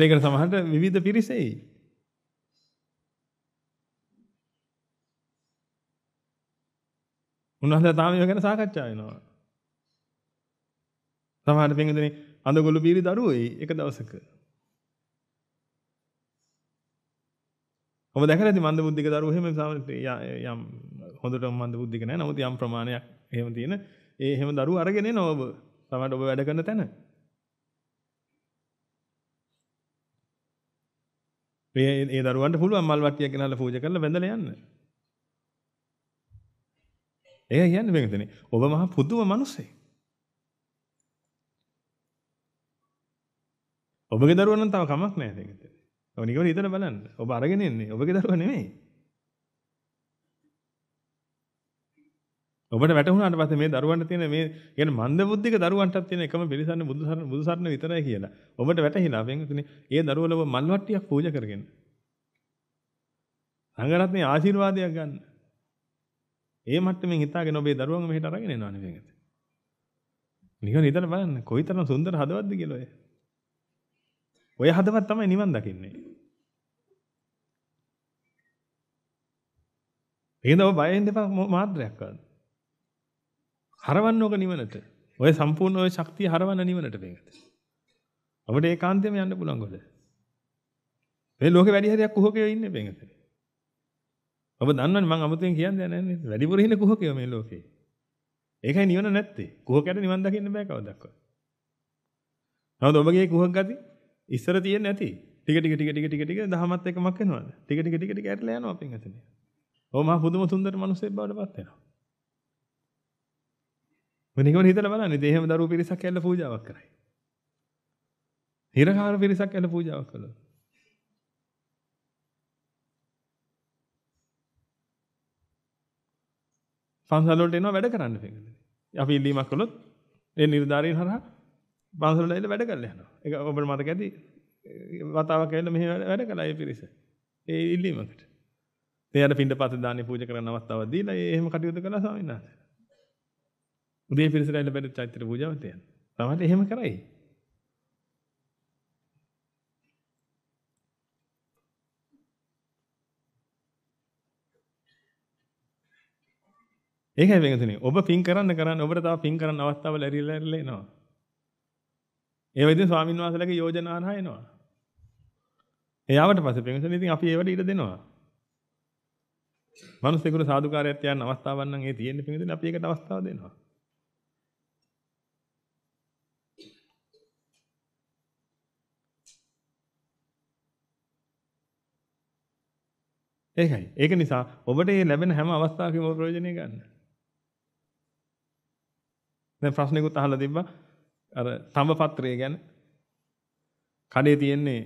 දැන් ඒකට සමහරට විවිධ පිරිසෙයි. උන්වහන්සේ තාම ඒව ගැන සාකච්ඡා වෙනවා. සමහර පින්දුනේ අඳගොළු පීරි දරුවෝයි එක දවසක. ඔබ දැකලා ඇති මන්ද බුද්ධික දරුවෝ එහෙම යම් හොඳට මන්ද බුද්ධික නැහැ. නමුත් යම් ප්‍රමාණයක් එහෙම තියෙන ඒ එහෙම දරුවෝ අරගෙන එනවා ඔබ. සමහරට ඔබ වැඩ කරන තැන. මේ ඒ දරුවන්ට පුළුවන් මල් වට්ටියක් ගෙනල්ලා පූජා කරලා වැඳලා යන්න. ඒ කියන්නේ මෙතනේ ඔබ මහා පුදුම මිනිසෙක්. ඔබගේ දරුවා නම් තව කමක් නැහැ දෙකට. ඔබ නිකන් හිතලා බලන්න. ඔබ අරගෙන ඉන්නේ ඔබගේ දරුවා නෙමෙයි. ඔබට වැටහුණාට පස්සේ මේ දරුවන්ට තියෙන මේ කියන්නේ මන්දබුද්ධික දරුවන්ටත් තියෙන එකම පිළිසන්නේ බුදුසරණ බුදුසරණ විතරයි කියලා. ඔබට වැටහිලා වෙන්නේ ඒ දරුවලව මල්වට්ටියක් පූජා කරගෙන. සංඝරත්නයේ ආශිර්වාදයක් ගන්න. ඒ මට්ටමින් හිතාගෙන ඔබේ දරුවන්ව මෙහෙට අරගෙන එනවා නෙවෙයි. නිකන් ඉතන බලන්න කොයිතරම් සුන්දර හදවත්ද කියලා ඔය. ඔය හදවත් තමයි නිවන් දකින්නේ. එහෙනම් ඔබ බයෙන් දෙපා මාත්‍රයක්වත්. හරවන්න ඕක නිවනට. ඔය සම්පූර්ණ ඔය ශක්තිය හරවන්න නිවනට මේකට. අපිට ඒකාන්තයෙන්ම යන්න පුළුවන් කොට. මේ ලෝකේ වැඩි හරියක් කුහකයෝ ඉන්නේ මේකට. ඔබ දන්නවනේ මම අමුතුවෙන් කියන්නේ නැහැ වැඩි පුර ඉන්නේ කුහකයෝ මේ ලෝකේ. ඒකයි නිවන නැත්තේ. කුහකයට නිවන් දකින්න බෑ කවදාවත්. නමුත් ඔබගේ කුහක ගති ඉස්සර තියෙන්නේ නැති. ටික ටික ටික ටික ටික ටික දහමත් එකමක් වෙනවද? ටික ටික ටික ටික ඇටලා යනවා පින් ඇතනේ. ඕ මහා පුදුම සුන්දර මිනිස්සෙක් බවට පත් වෙනවා. මනිකම හිතල බලන්න දේහම දරු පිරිසක් ඇල්ල පූජාවක් කරයි. හිරකාර පිරිසක් ඇල්ල පූජාවක් කළොත්. පන්සල් වලට එනවා වැඩ කරන්න පෙඟන්නේ. අපි ඉල්ලීමක් කළොත් ඒ නිර්ධාරීන් හරහා පන්සල් වලට වැඩ කරලා යනවා. ඒක ඔබට මතක ඇති. වතාවක් ඇවිල්ලා මෙහෙ වැඩ කළා ඒ පිරිස. ඒ ඉල්ලීමකට. එයාට පින්ඩ පත දාන්නේ පූජා කරන්න අවස්ථාවක් දීලා ඒ එහෙම කටයුතු කළා ස්වාමීන් වහන්සේ. උදේ පිරිසට එන්න බැරි චෛත්‍ය පූජාව තියන. තමයි එහෙම කරයි. ඒකයි වෙනතුනේ ඔබ පින් කරන්න කරන්න ඔබට තව පින් කරන්න අවස්ථාව ලැබිලා ඉරලා එනවා. ඒ වෙදින් ස්වාමින් වහන්සේලාගේ යෝජනා හරහා එනවා. එයාවට පස්සේ වෙනතුනේ ඉතින් අපි ඒවට ඉඩ දෙනවා. මිනිස්සුන්ට සාදුකාරයක් තියන්න අවස්ථාවක් නම් ඒ තියෙන්නේ වෙනතුනේ අපි ඒකට අවස්ථාව දෙනවා. ඒකයි. ඒක නිසා ඔබට මේ ලැබෙන හැම අවස්ථාවකම ඔබ ප්‍රයෝජනය ගන්න. දැන් ප්‍රශ්නෙකුත් අහලා තිබ්බා. අර තඹ පත්‍රය ගැන. කඩේ තියෙන්නේ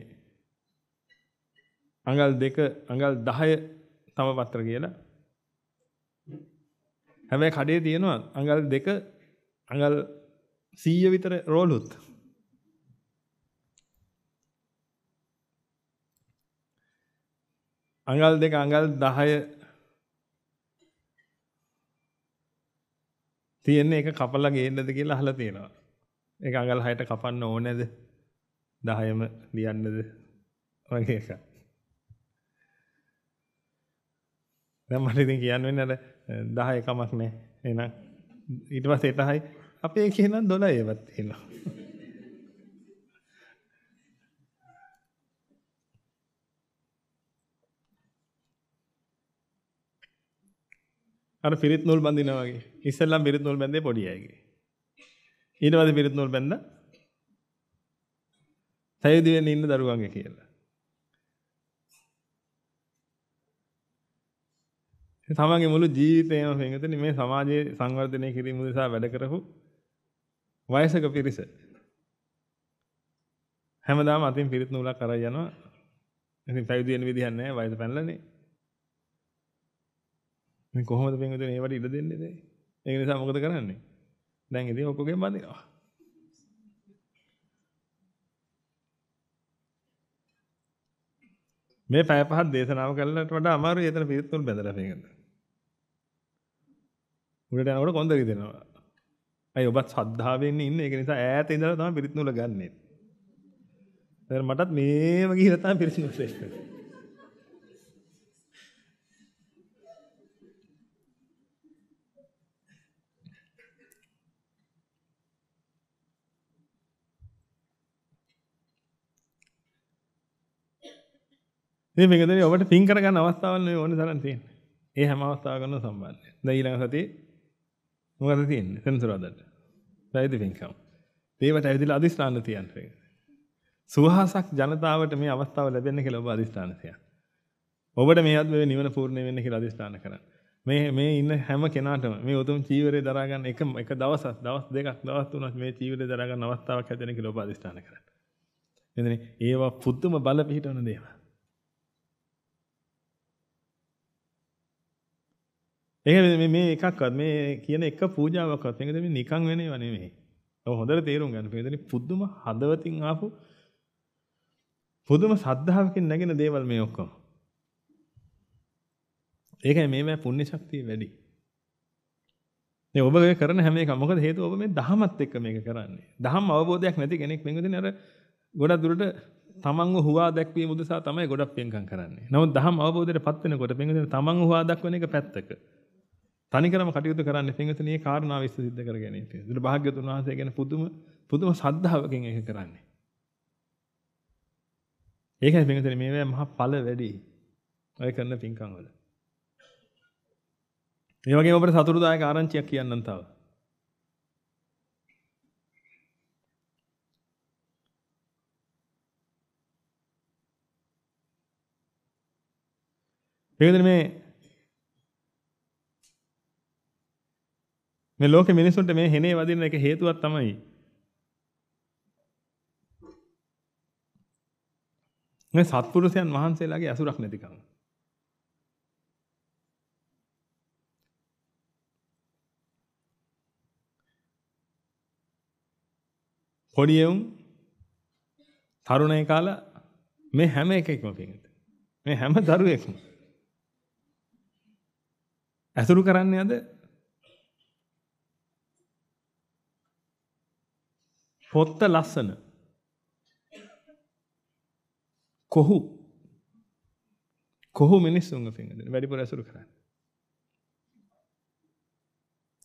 අඟල් 2 අඟල් 10 තඹ පත්‍ර කියලා. හැබැයි කඩේ තියෙනවා අඟල් 2 අඟල් 100 විතර රෝලුත්. අඟල් දෙක අඟල් 10 තියෙන එක කපලා ගේන්නද කියලා අහලා තියෙනවා. ඒක අඟල් 6ට කපන්න ඕනේද? 10ම ලියන්නද? වගේ එකක්. දැන් මට ඉතින් කියන්න වෙන්නේ අර 10 කමක් නැහැ. එහෙනම් ඊට පස්සේ 8යි අපේ කියනන් 12 ඒවත් තියෙනවා. අර පිරිත් නූල් බඳිනවා වගේ. ඉස්සෙල්ලම පිරිත් නූල් බැන්දේ පොඩි අයගේ. ඊට පස්සේ පිරිත් නූල් බැන්ද සයුදි වෙන්න ඉන්න දරුවන්ගේ කියලා. තමන්ගේ මුළු ජීවිතේම වෙනතනේ මේ සමාජයේ සංවර්ධනය කිරීම නිසා වැඩ කරපු වයසක පිරිස. හැමදාම අතින් පිරිත් නූලක් කරගෙන යනවා. ඉතින් සයුදි වෙන විදිහක් නැහැ වයස පැනලානේ. මේ කොහොමද පින්විතනේ ඒවට ඉඩ දෙන්නේ දැන්? ඒක නිසා මොකද කරන්නේ? දැන් ඉතින් ඔක්කොගෙන් බඳිනවා. මේ පැය පහක් දේශනාව කළාට වඩා අමාරුයි එතන පිරිත් තුන බඳලා මේකට. උඩට යනකොට කොන්ද රිදෙනවා. අයි ඔබත් ශ්‍රද්ධාවෙන් ඉන්නේ ඒක නිසා ඈත ඉඳලා තමයි පිරිත් නූල ගන්නෙ. දැන් මටත් මේව ගිහලා තමයි පිරිත් නූල ශ්‍රේෂ්ඨ. ඉතින් මේක දෙන්නේ ඔබට පින් කරගන්න අවස්ථාවල් නෙවෙයි ඕනේ තරම් තියෙන්නේ. ඒ හැම අවස්ථාවකම සම්බන්ධයි. දැන් ඊළඟ සතියේ මොකද තියෙන්නේ? සෙන්සරවදට. පැවිදි පින්කම්. ඒවට ඇවිදලා අදිස්ථාන තියන්න වෙනවා. සුවහසක් ජනතාවට මේ අවස්ථාව ලැබෙන්න කියලා ඔබ අදිස්ථාන තියන්න. ඔබට මේවත් මේ නිවන පූර්ණ වෙන්න කියලා අදිස්ථාන කරන්න. මේ මේ ඉන්න හැම කෙනාටම මේ උතුම් චීවරේ දරා ගන්න එක එක දවසක් දවස් දෙකක් දවස් තුනක් මේ චීවරේ දරා ගන්න අවස්ථාවක් හැදෙන කියලා ඔබ අදිස්ථාන කරන්න. එතන ඒවා පුදුම බල පිහිටවන දේවල්. ඒක මේ මේ එකක්වත් මේ කියන එක පූජාවක්වත් මේක දෙන්නේ නිකන් වෙන ඒවා නෙමෙයි. ඔය හොඳට තේරුම් ගන්න. මේකදී පුදුම හදවතින් ආපු පුදුම සද්ධාවකින් නැගෙන දේවල් මේ ඔක්කොම. ඒකයි මේ මේ පුණ්‍ය ශක්තිය වැඩි. මේ ඔබ ඔය කරන හැම එකම මොකද හේතුව ඔබ මේ දහමත් එක්ක මේක කරන්නේ. දහම් අවබෝධයක් නැති කෙනෙක් මේකදී අර ගොඩක් දුරට තමන්ව හුවා දැක්වීම උදෙසා තමයි ගොඩක් පෙන්කම් කරන්නේ. නමුත් දහම් අවබෝධයට පත් වෙනකොට මේකදී තමන්ව හුවා දක්වන එක පැත්තක. තනිකරම කටයුතු කරන්නේ පින්විතනේ මේ කාරණාව විශ්ව සිද්ධ කර ගැනීම පිණිස. ඒතර භාග්‍යතුන් වහන්සේ ගැන පුදුම පුදුම ශ්‍රද්ධාවකින් ඒක කරන්නේ. ඒකයි පින්විතනේ මේවා මහ ඵල වැඩි. ඔය කරන පින්කම් වල. මේ වගේම අපිට සතුටුදායක ආරංචියක් කියන්නම් තව. පින්විතනේ මේ මේ ලෝකෙ මිනිසුන්ට මේ හෙනේ වදින එක හේතුවක් තමයි. මේ සත්පුරුෂයන් වහන්සේලාගේ අසුරක් නැතිකම. පොඩි එවුන් තරුණේ කාලා මේ හැම එකෙකම පිළිගන්න. මේ හැම දරුවෙක්ම අසුරු කරන්නේ අද පොත්ත ලස්සන කොහු කොහු මිනිස්සුන්ග පින්ගදෙන වැඩිපුර ඇසුරු කරන්න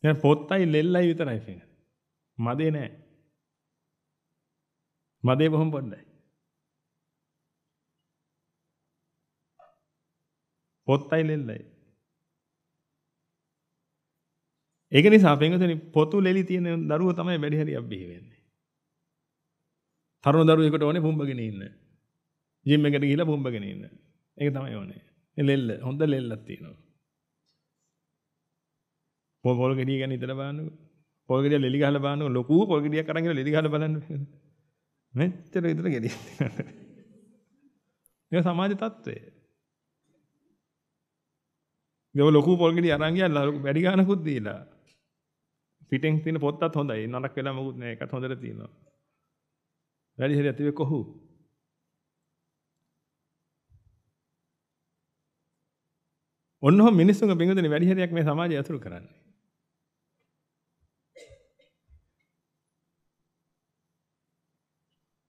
දැන් පොත්තයි ලෙල්ලයි විතරයි පින්ගන මදේ නෑ මදේ බොහොම පොඩ්ඩයි පොත්තයි ලෙල්ලයි ඒක නිසා පින්ගතනි පොතු ලෙලි තියෙන දරුවෝ තමයි වැඩි හරියක් බිහි වෙන්නේ තරුණ දරුවෙකුට ඕනේ පුම්බගෙන ඉන්න. ජිම් එකට ගිහිල්ලා පුම්බගෙන ඉන්න. ඒක තමයි ඕනේ. ලෙල්ල හොඳ ලෙල්ලක් තියෙනවා. පොල් පොල් ගෙඩිය ගැන හිතලා බලන්නකෝ. පොල් ගෙඩිය ලෙලි ගහලා බලන්නකෝ. ලොකු පොල් ගෙඩියක් අරන් ගිහලා ලෙලි ගහලා බලන්න. මෙච්චර විතර ගෙඩියක් තියෙනවා. ඒක සමාජ තත්ත්වය. ගව ලොකු පොල් ගෙඩිය අරන් ගියා වැඩි ගානකුත් දීලා. පිටෙන් තියෙන පොත්තත් හොඳයි. නරක වෙලා මොකුත් නෑ. ඒකත් හොඳට තියෙනවා. වැඩි හරියක් තිබේ කොහො ඔන්නෝ මිනිස්සුන්ගේ බින්දුනේ වැඩි හරියක් මේ සමාජය අතුරු කරන්නේ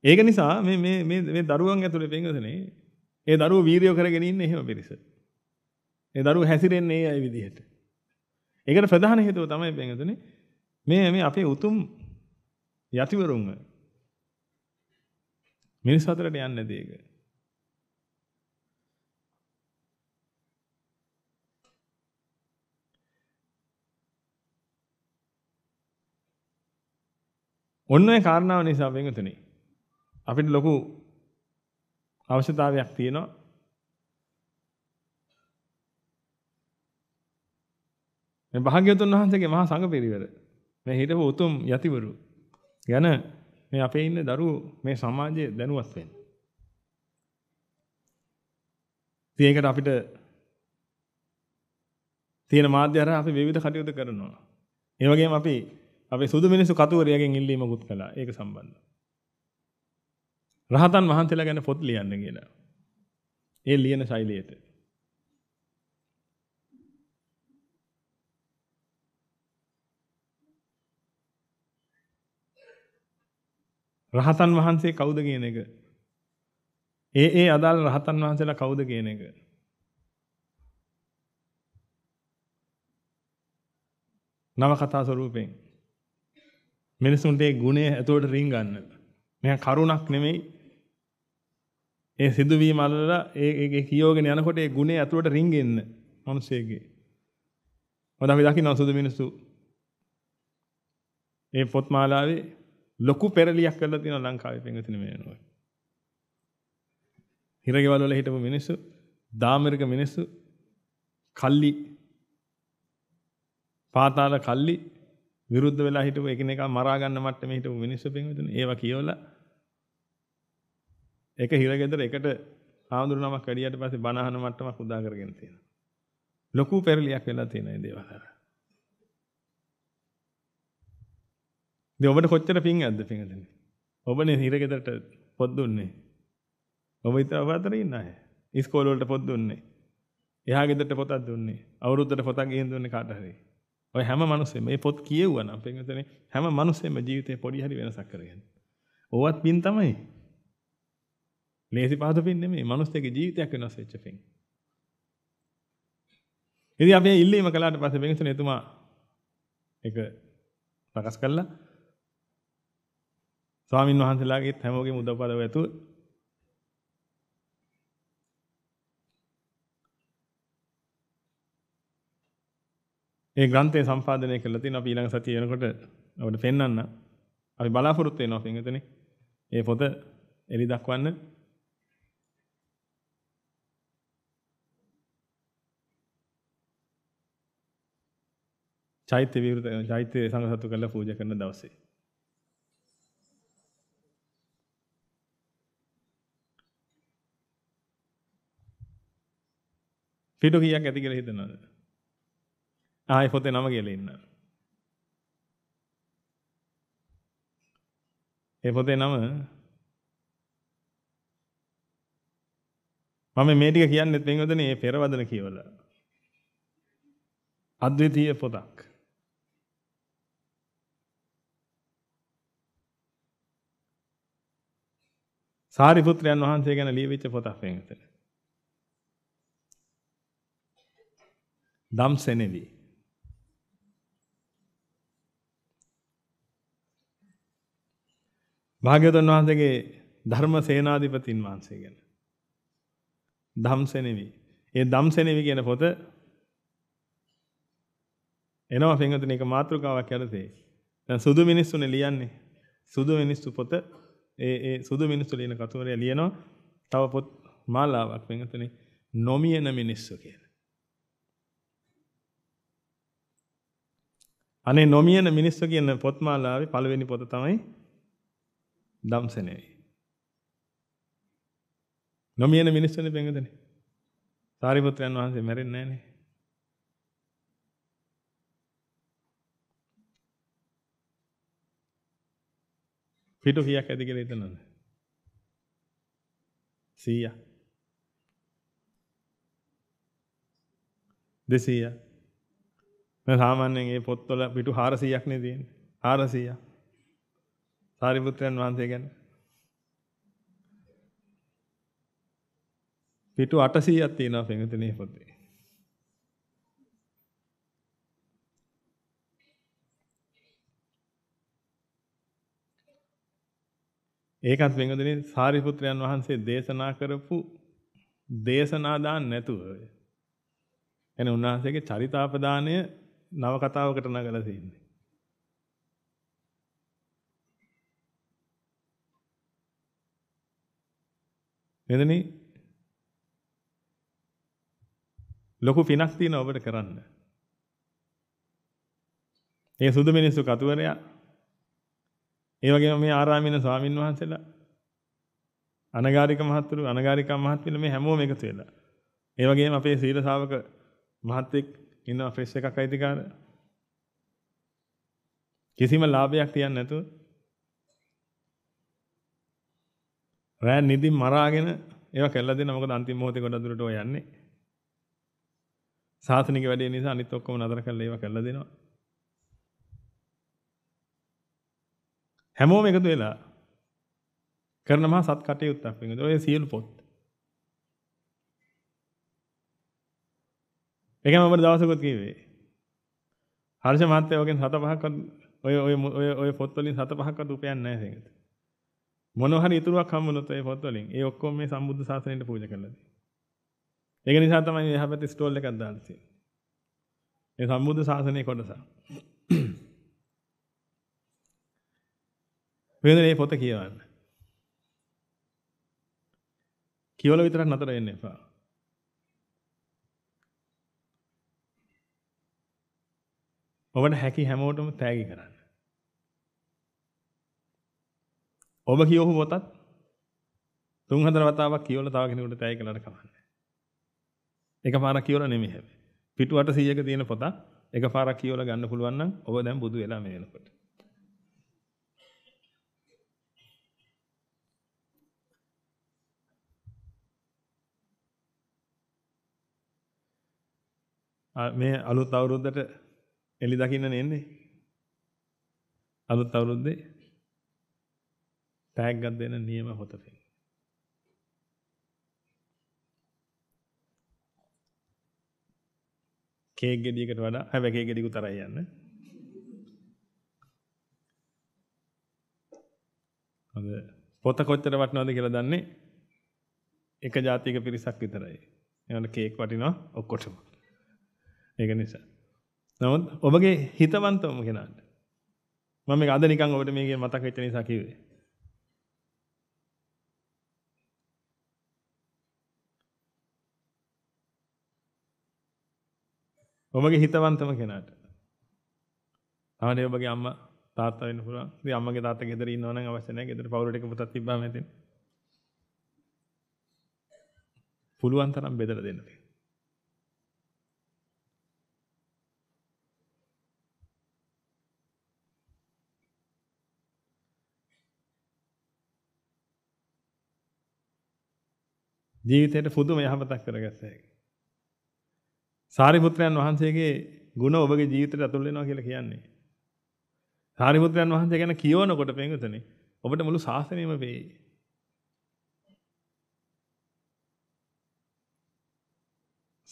ඒක නිසා මේ මේ මේ මේ දරුවන් ඇතුලේ බින්දුනේ ඒ දරුවෝ වීරිය කරගෙන ඉන්නේ එහෙම පිරිස ඒ දරුවෝ හැසිරෙන්නේ ඒ විදිහට ඒකට ප්‍රධාන හේතුව තමයි බින්දුනේ මේ මේ අපේ උතුම් යතිවරුන්ගේ මිනිස් අතරට යන්නේ නැති එක. ඔන්න ඒ කාරණාව නිසා වෙනතුනි අපිට ලොකු අවශ්‍යතාවයක් තියෙනවා මේ භාග්‍යවතුන් වහන්සේගේ මහා සංඝ පිරිවර මේ හිටපු උතුම් යතිවරු යන මේ අපේ ඉන්න දරුවෝ මේ සමාජයේ දැනුවත් වෙන්න. ඉතින් ඒකට අපිට තියෙන මාධ්‍ය හරහා අපි විවිධ කටයුතු කරනවා. ඒ වගේම අපි අපේ සුදු මිනිස්සු කතුවරයාගෙන් ඉල්ලීමකුත් කළා ඒක සම්බන්ධව. රහතන් වහන්සේලා ගැන පොත් ලියන්න කියලා. ඒ ලියන ශෛලියට. රහතන් වහන්සේ කවුද කියන එක. ඒ ඒ අදාළ රහතන් වහන්සේලා කවුද කියන එක. නවකතා ස්වරූපයෙන් මිනිසුන්ට ඒ ගුණය ඇතුළට රින්ගන්න. මෙයා කරුණක් නෙමෙයි ඒ සිදුවීම අල්ලලා ඒ කියෝගෙන යනකොට ඒ ගුණේ ඇතුළට රින්ගෙන්න මිනිස්සෙගේ. මොකද අපි දකින්න සුදු මිනිස්සු. ඒ පොත් මාලාවේ ලොකු පෙරලියක් කරලා තියෙනවා ලංකාවේ පින්විතනේ මේ වෙනකොට. හිරගෙවල් වල හිටපු මිනිස්සු, දාමරික මිනිස්සු, කල්ලි පාතාල කල්ලි විරුද්ධ වෙලා හිටපු එකිනෙකා මරා ගන්න මට්ටමේ හිටපු මිනිස්සු පින්විතනේ ඒවා කියවලා ඒක හිරගෙදර එකට ආඳුරු නමක් වැඩියට පස්සේ බනහන මට්ටමක් උදා කරගෙන තියෙනවා. ලොකු පෙරලියක් වෙලා තියෙන මේ දේවල් අතර. ඉතින් ඔබට කොච්චර පිං ඇද්ද පිංගදෙන? ඔබනේ හිරගෙදරට පොත් දුන්නේ. ඔබ ඉතින් ඔබ අතර ඉන්න අය. ඉස්කෝල වලට පොත් දුන්නේ. එහා ගෙදරට පොතක් දුන්නේ. අවුරුද්දට පොතක් ගෙන් දුන්නේ කාට හරි. ඔය හැම මිනිස්සෙම මේ පොත් කියෙව්වා නම් පිංගදෙන හැම මිනිස්සෙම ජීවිතේ පොඩි හරි වෙනසක් කරගන්න. ඕවත් පිං තමයි. ලේසි පහසු පිං නෙමෙයි. මිනිස්සෙගේ ජීවිතයක් වෙනස් වෙච්ච පිං. ඉතින් අපි ඉල්ලීම කළාට පස්සේ වෙනසනේ එතුමා එක ප්‍රකාශ කළා. ස්වාමින් වහන්සේලාගේත් හැමෝගේම උදව්පදව ඇතුව ඒ ග්‍රන්ථය සම්පාදනය කරලා තින අපි ඊළඟ සතිය වෙනකොට අපිට පෙන්වන්න අපි බලාපොරොත්තු වෙනවා පින්විතනේ ඒ පොත එලි දක්වන්න චෛත්‍ය විවෘත චෛත්‍ය සංඝ සතු කරලා පූජා කරන දවසේ පිටු කීයක් ඇති කියලා හිතනවද? ආයෙ පොතේ නම කියලා ඉන්න. ඒ පොතේ නම මම මේ ටික කියන්නේත් වෙනවදනේ මේ පෙරවදන කියවලා. අද්විතීය පොතක්. සාරිපුත්‍රයන් වහන්සේ ගැන ලියවිච්ච පොතක් වෙනතේ. දම් සෙනෙවි. භාග්‍යවතුන් වහන්සේගේ ධර්ම සේනාධිපතින් වහන්සේ ගැන. ධම්සෙනෙවි. ඒ ධම්සෙනෙවි කියන පොත එනවා පින්වතුනි එක මාතෘකාවක් යටතේ. දැන් සුදු මිනිස්සුනේ ලියන්නේ. සුදු මිනිස්සු පොත ඒ ඒ සුදු මිනිස්සු ලියන කතුවරය ලියනවා. තව පොත් මාලාවක් පින්වතුනි නොමියන මිනිස්සු කියලා. අනේ නොමියන මිනිස්සු කියන පොත්මාලාවේ පළවෙනි පොත තමයි දම්සනේ. නොමියන මිනිස්සුනේ බෙන්ගදනේ. සාරිපුත්‍රයන් වහන්සේ මැරෙන්නේ නැහනේ. පිටු කීයක් ඇති කියලා හිතනවද? 100ක්. 200ක්. මේ සාමාන්‍යයෙන් මේ පොත්වල පිටු 400ක් නේ තියෙන්නේ. 400ක්. සාරිපුත්‍රයන් වහන්සේ ගැන. පිටු 800ක් තියෙනවා පෙඟුතනේ පොතේ. ඒකත් වෙනදනේ සාරිපුත්‍රයන් වහන්සේ දේශනා කරපු දේශනා දාන්න නැතුව එන උන්වහන්සේගේ චරිතාපදානය නව කතාවකට නගලා තියෙන්නේ. නේදනි? ලොකු පිනක් තියෙනවා ඔබට කරන්න. මේ සුදු මිනිස්සු කතුවරයා ඒ වගේම මේ ආරාමින ස්වාමින් වහන්සේලා අනගාരിക මහත්තුරු අනගාരിക මහත්මිල මේ හැමෝම එකතු වෙලා. ඒ වගේම අපේ සීල ශාවක මහත්ෙක් ඉන්නවා ෆ්‍රෙෂ් එකක් අයිතිකාර කිසිම ලාභයක් තියන්නේ නැතුව රෑ නිදි මරාගෙන ඒවා කළා දෙන මොකද අන්තිම මොහොතේ ගොඩක් දුරට ඔය යන්නේ සාසනික වැඩේ නිසා අනිත් ඔක්කොම නතර කරලා ඒවා කළා දෙනවා හැමෝම එකතු වෙලා කරනවා සත් කටයුත්තක් වෙනවා ඔය සියලු පොත් ඒක මම දවසකුත් කිව්වේ. හර්ෂ මහත්තයා ඔගෙන් හත පහක්වත් ඔය ඔය ඔය ඔය පොත් වලින් හත පහක්වත් උපයන්නේ නැහැ ඒකට. මොන හරි ඉතුරුවක් හම්බුනොත් ඒ පොත් වලින් ඒ ඔක්කොම මේ සම්බුද්ධ ශාසනයට පූජා කරලා තියෙන්නේ. ඒක නිසා තමයි එහා පැත්තේ ස්ටෝල් එකක් දාලා තියෙන්නේ. මේ සම්බුද්ධ ශාසනයේ කොටස. වෙන මේ පොත කියවන්න. කියවල විතරක් නතර වෙන්න එපා. ඔබට හැකි හැමෝටම තෑගි කරන්න. ඔබ කියවපු පොතත් තුන් හතර වතාවක් කියවලා තව කෙනෙකුට තෑගි කළාට කමන්නේ. එකපාරක් කියවලා නෙමෙයි හැබැයි. පිටුවට 100ක තියෙන පොත එකපාරක් කියවලා ගන්න පුළුවන් නම් ඔබ දැන් බුදු වෙලා මේ වෙනකොට. මේ අලුත් අවුරුද්දට එළි දකින්න නෙන්නේ. අලුත් අවුරුද්දේ ටැග්ගක් දෙන නියම හොතපෙන්. කේක් ගෙඩියකට වඩා හැබැයි කේක් ගෙඩියක උතරයි යන්නේ. හොඳ පොත කොච්චර වටිනවද කියලා දන්නේ එක ජාතික පිරිසක් විතරයි. ඒවන කේක් වටිනවා ඔක්කොටම. ඒක නිසා නමුත් ඔබගේ හිතවන්තම කෙනාට මම මේක අද නිකන් ඔබට මේක මතක් වෙච්ච නිසා කිව්වේ. ඔබගේ හිතවන්තම කෙනාට. තමයි ඔබගේ අම්මා තාත්තා වෙන්න පුළුවන්. ඉතින් අම්මගේ තාත්තා ගෙදර ඉන්නව නම් අවශ්‍ය නැහැ. ගෙදර පවුලට එක පුතක් තිබ්බම ඇතින්. පුළුවන් තරම් බෙදලා දෙන්න. ජීවිතයට පුදුම යහපතක් කරගත්තා හැකි. සාරිපුත්‍රයන් වහන්සේගේ ගුණ ඔබගේ ජීවිතයට ඇතුල් වෙනවා කියලා කියන්නේ. සාරිපුත්‍රයන් වහන්සේ ගැන කියවනකොට පෙඟුතනේ ඔබට මුළු ශාසනයම වේයි.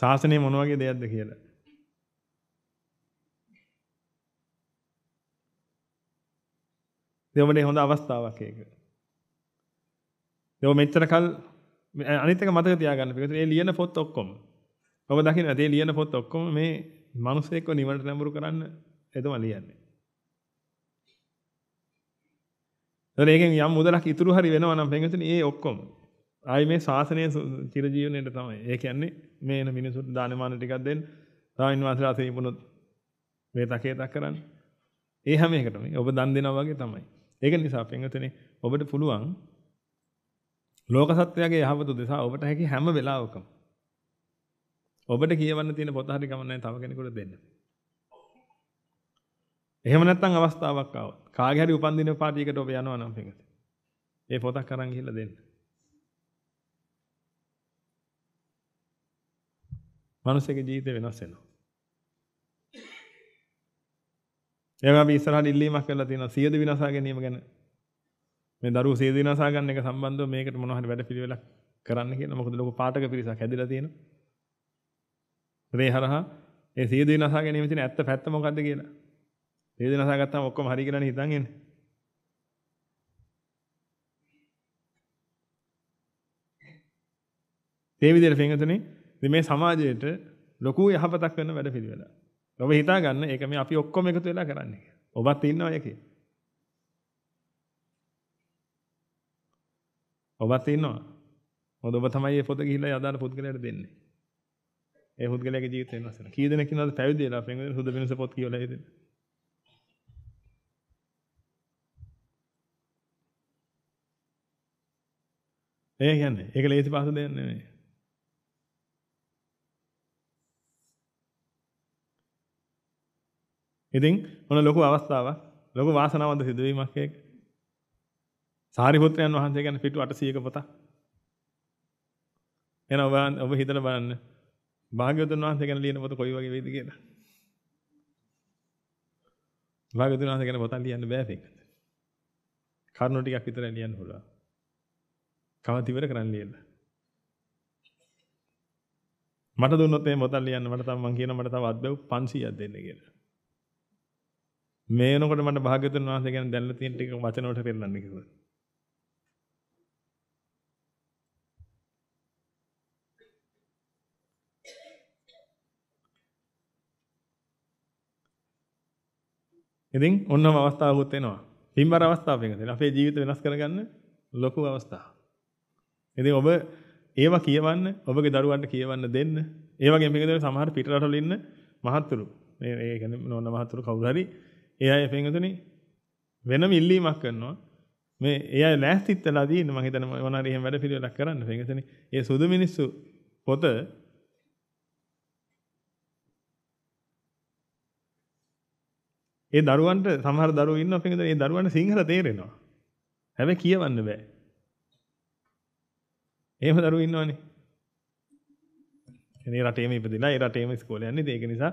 ශාසනය මොන වගේ දෙයක්ද කියලා. දෙවමනේ හොඳ අවස්ථාවක් ඒක. දෙව මෙච්චර කල් අනිතක මතක තියාගන්න පිට ඒ ලියන පොත් ඔක්කොම ඔබ දකින්න ඒ ලියන පොත් ඔක්කොම මේ මිනිස්සෙක්ව නිවනට නැඹුරු කරන්න එතම ලියන්නේ. ඒකෙන් යම් මුදලක් ඉතුරු හරි වෙනවා නම් penggතුනේ ඒ ඔක්කොම ආයි මේ ශාසනය චිරජීවනයේ තමයි. ඒ කියන්නේ මේ එන මිනිසුන්ට දානමාන ටිකක් දෙන්න. සාමින් වාසලා තේමුණොත් මේ තකේතක් කරන්න. ඒ හැම එකටම ඔබ දන් දෙනවා වගේ තමයි. ඒක නිසා penggතුනේ ඔබට පුළුවන් ලෝක සත්‍යයේ යහපත උදෙසා ඔබට හැකි හැම වෙලාවකම ඔබට කියවන්න තියෙන පොත හරි ගමන් නැහැ තව කෙනෙකුට දෙන්න. එහෙම නැත්නම් අවස්ථාවක් ආවොත් කාගේ හරි උපන්දින පාටියකට ඔබ යනවා නම් පිටත. ඒ පොතක් අරන් ගිහිල්ලා දෙන්න. මිනිස්සුගේ ජීවිතේ වෙනස් වෙනවා. එයා අපි ඉස්සරහට ඉල්ලීමක් කරලා තියෙනවා සියද විනාශා ගැනීම ගැන මේ දරුවෝ සේදිනසා ගන්න එක සම්බන්ධව මේකට මොනවා හරි වැඩ පිළිවෙලක් කරන්න කියලා මොකද ලොකු පාඨක පිරිසක් හැදිලා තියෙනවා මේ හරහා ඒ සේදිනසා ගැනීම තියෙන ඇත්ත පැත්ත මොකද්ද කියලා සේදිනසා ගත්තාම ඔක්කොම හරි කියලානේ හිතන් එන්නේ ඒ විදිහට පින්වතුනි මේ සමාජයට ලොකු යහපතක් වෙන වැඩ පිළිවෙල. ඔබ හිතා ගන්න ඒක මේ අපි ඔක්කොම එකතු වෙලා කරන්නේ. ඔබත් ඉන්නවා ඒකේ. ඔබත් ඉන්නවා. මොකද ඔබ තමයි මේ පොත ගිහිල්ලා යදාන පුද්ගලයාට දෙන්නේ. ඒ පුද්ගලයාගේ ජීවිතය වෙනස් වෙනවා. කී දෙනෙක් ඉන්නවද පැවිදි වෙලා පෙන්වන සුද වෙනස පොත් කියවලා ඉතින්. ඒ කියන්නේ ඒක ලේසි පහසු දෙයක් නෙමෙයි. ඉතින් මොන ලොකු අවස්ථාවක් ලොකු වාසනාවන්ත සිදුවීමක් ඒක. සාරිපුත්‍රයන් වහන්සේ ගැන පිටු 800ක පොත. එන ඔබ ඔබ හිතලා බලන්න. භාග්‍යවතුන් වහන්සේ ගැන ලියන පොත කොයි වගේ වෙයිද කියලා. භාග්‍යවතුන් වහන්සේ ගැන පොතක් ලියන්න බෑ මේකට. කරුණු ටිකක් විතරයි ලියන්න පුළුවන්. කවදාවත් ඉවර කරන්න ලියන්න. මට දුන්නොත් මේ පොතක් ලියන්න මට තව මං කියනවා මට තව අත්බැව් 500ක් දෙන්න කියලා. මේ වෙනකොට මට භාග්‍යවතුන් වහන්සේ ගැන දැනලා තියෙන ටික වචන වලට පෙන්නන්න කිව්වා. ඉතින් ඔන්නම අවස්ථාවකුත් එනවා. හිම්බර අවස්ථාවක තියෙන අපේ ජීවිත වෙනස් කරගන්න ලොකු අවස්ථාවක්. ඉතින් ඔබ ඒවා කියවන්න, ඔබගේ දරුවන්ට කියවන්න දෙන්න. ඒ වගේම මේකේ සමහර පිටරටවල ඉන්න මහත්තුරු. මේ ඒ කියන්නේ නෝන මහත්තුරු කවුරු හරි ඒ අය පෙන්ගතුනි වෙනම ඉල්ලීමක් කරනවා. මේ ඒ අය ලෑස්තිත් වෙලා තියෙන මම හිතන්නේ මොනවා හරි එහෙම වැඩ පිළිවෙලක් කරන්න පෙන්ගතුනි. ඒ සුදු මිනිස්සු පොත ඒ දරුවන්ට සමහර දරුවෝ ඉන්නවා පිටින් ඒ දරුවන්ට සිංහල තේරෙනවා. හැබැයි කියවන්න බෑ. එහෙම දරුවෝ ඉන්නවනේ. ඒ රටේම ඉපදිලා ඒ රටේම ඉස්කෝලේ යන්නේ. ඒක නිසා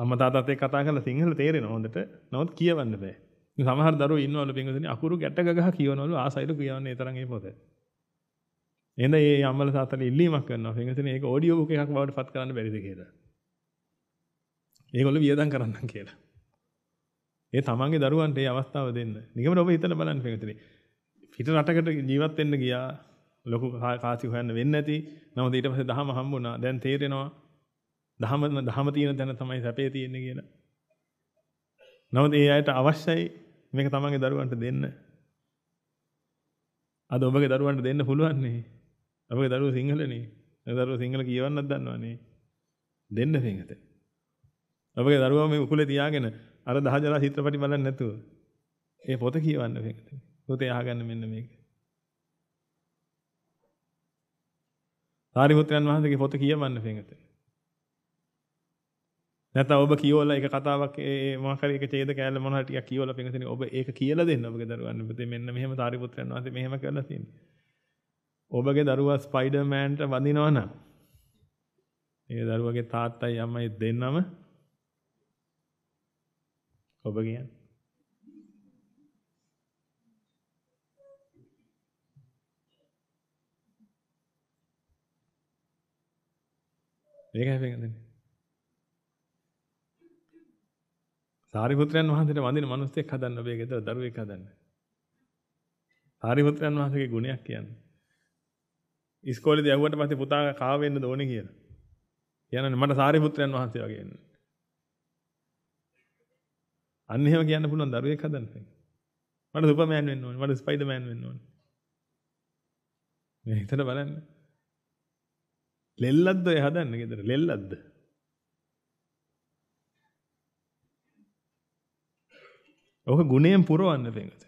අම්මා තාත්තත් එක්ක කතා කරලා සිංහල තේරෙනවා හොඳට. නමුත් කියවන්න බෑ. සමහර දරුවෝ ඉන්නවලු පින්වතුනි අකුරු ගැට ගහ කියනවලු ආසයිලු කියවන්නේ ඒ තරම් ඒ පොත. එහෙනම් මේ අම්මල තාත්තලා ඉල්ලීමක් කරනවා පින්වතුනි ඒක ඔඩියෝ බුක් එකක් බවට පත් කරන්න බැරිද කියලා. ඒගොල්ලෝ වියදම් කරන්නම් කියලා. ඒ තමන්ගේ දරුවන්ට ඒ අවස්ථාව දෙන්න. නිකම්ම ඔබ හිතලා බලන්න පිටුතුනි. පිට රටකට ජීවත් වෙන්න ගියා. ලොකු කාසි හොයන්න වෙන්නේ නැති. නමුත් ඊට පස්සේ දහම හම්බුණා. දැන් තේරෙනවා. දහම දහම තියෙන තැන තමයි සැපේ තියෙන්නේ කියලා. නමුත් ඒ අයට අවශ්‍යයි මේක තමන්ගේ දරුවන්ට දෙන්න. අද ඔබගේ දරුවන්ට දෙන්න පුළුවන් නේ. ඔබගේ දරුවෝ සිංහලනේ. ඔබගේ දරුවෝ සිංහල කියවන්නත් දන්නවනේ. දෙන්න පිටත. ඔබගේ දරුවා මේ උකුලේ තියාගෙන අර දහජලා චිත්‍රපටි බලන්නේ නැතුව. ඒ පොත කියවන්න මේක තියෙන. පොතේ අහගන්න මෙන්න මේක. සාරිපුත්‍රයන් වහන්සේගේ පොත කියවන්න මේක නැත්නම් ඔබ කියවලා එක කතාවක් ඒ මොකක් හරි එක ඡේද කෑල්ල මොනවා ටිකක් කියවලා පින්ගතනේ ඔබ ඒක කියලා දෙන්න ඔබගේ දරුවන් ඔබේ මෙන්න මෙහෙම සාරිපුත්‍රයන් වහන්සේ මෙහෙම කරලා තියෙනවා. ඔබගේ දරුවා ස්පයිඩර්මෑන්ට වඳිනවනම් ඒ දරුවගේ තාත්තයි අම්මයි දෙන්නම ඔබ කියන්නේ මේක හැපෙන්නේ සාරිපුත්‍රයන් වහන්සේට වඳින මිනිස්සෙක් හදන්න ඔබේ ගෙදර දරුවෙක් හදන්න සාරිපුත්‍රයන් වහන්සේගේ ගුණයක් කියන්නේ ඉස්කෝලේදී යවුවට පස්සේ පුතා කාවෙන්න ඕනේ කියලා කියනනේ මට සාරිපුත්‍රයන් වහන්සේ වගේ එන්නේ අන්න එහෙම කියන්න පුළුවන් දරුවෙක් හදන්න. මට සුපර්මෑන් වෙන්න ඕනේ. මට ස්පයිඩර්මෑන් වෙන්න ඕනේ. මේ හිතන බලන්න. ලෙල්ලද්ද ඔය හදන්නේ ගෙදර ලෙල්ලද්ද? ඔක ගුණයෙන් පුරවන්න පෙඟත.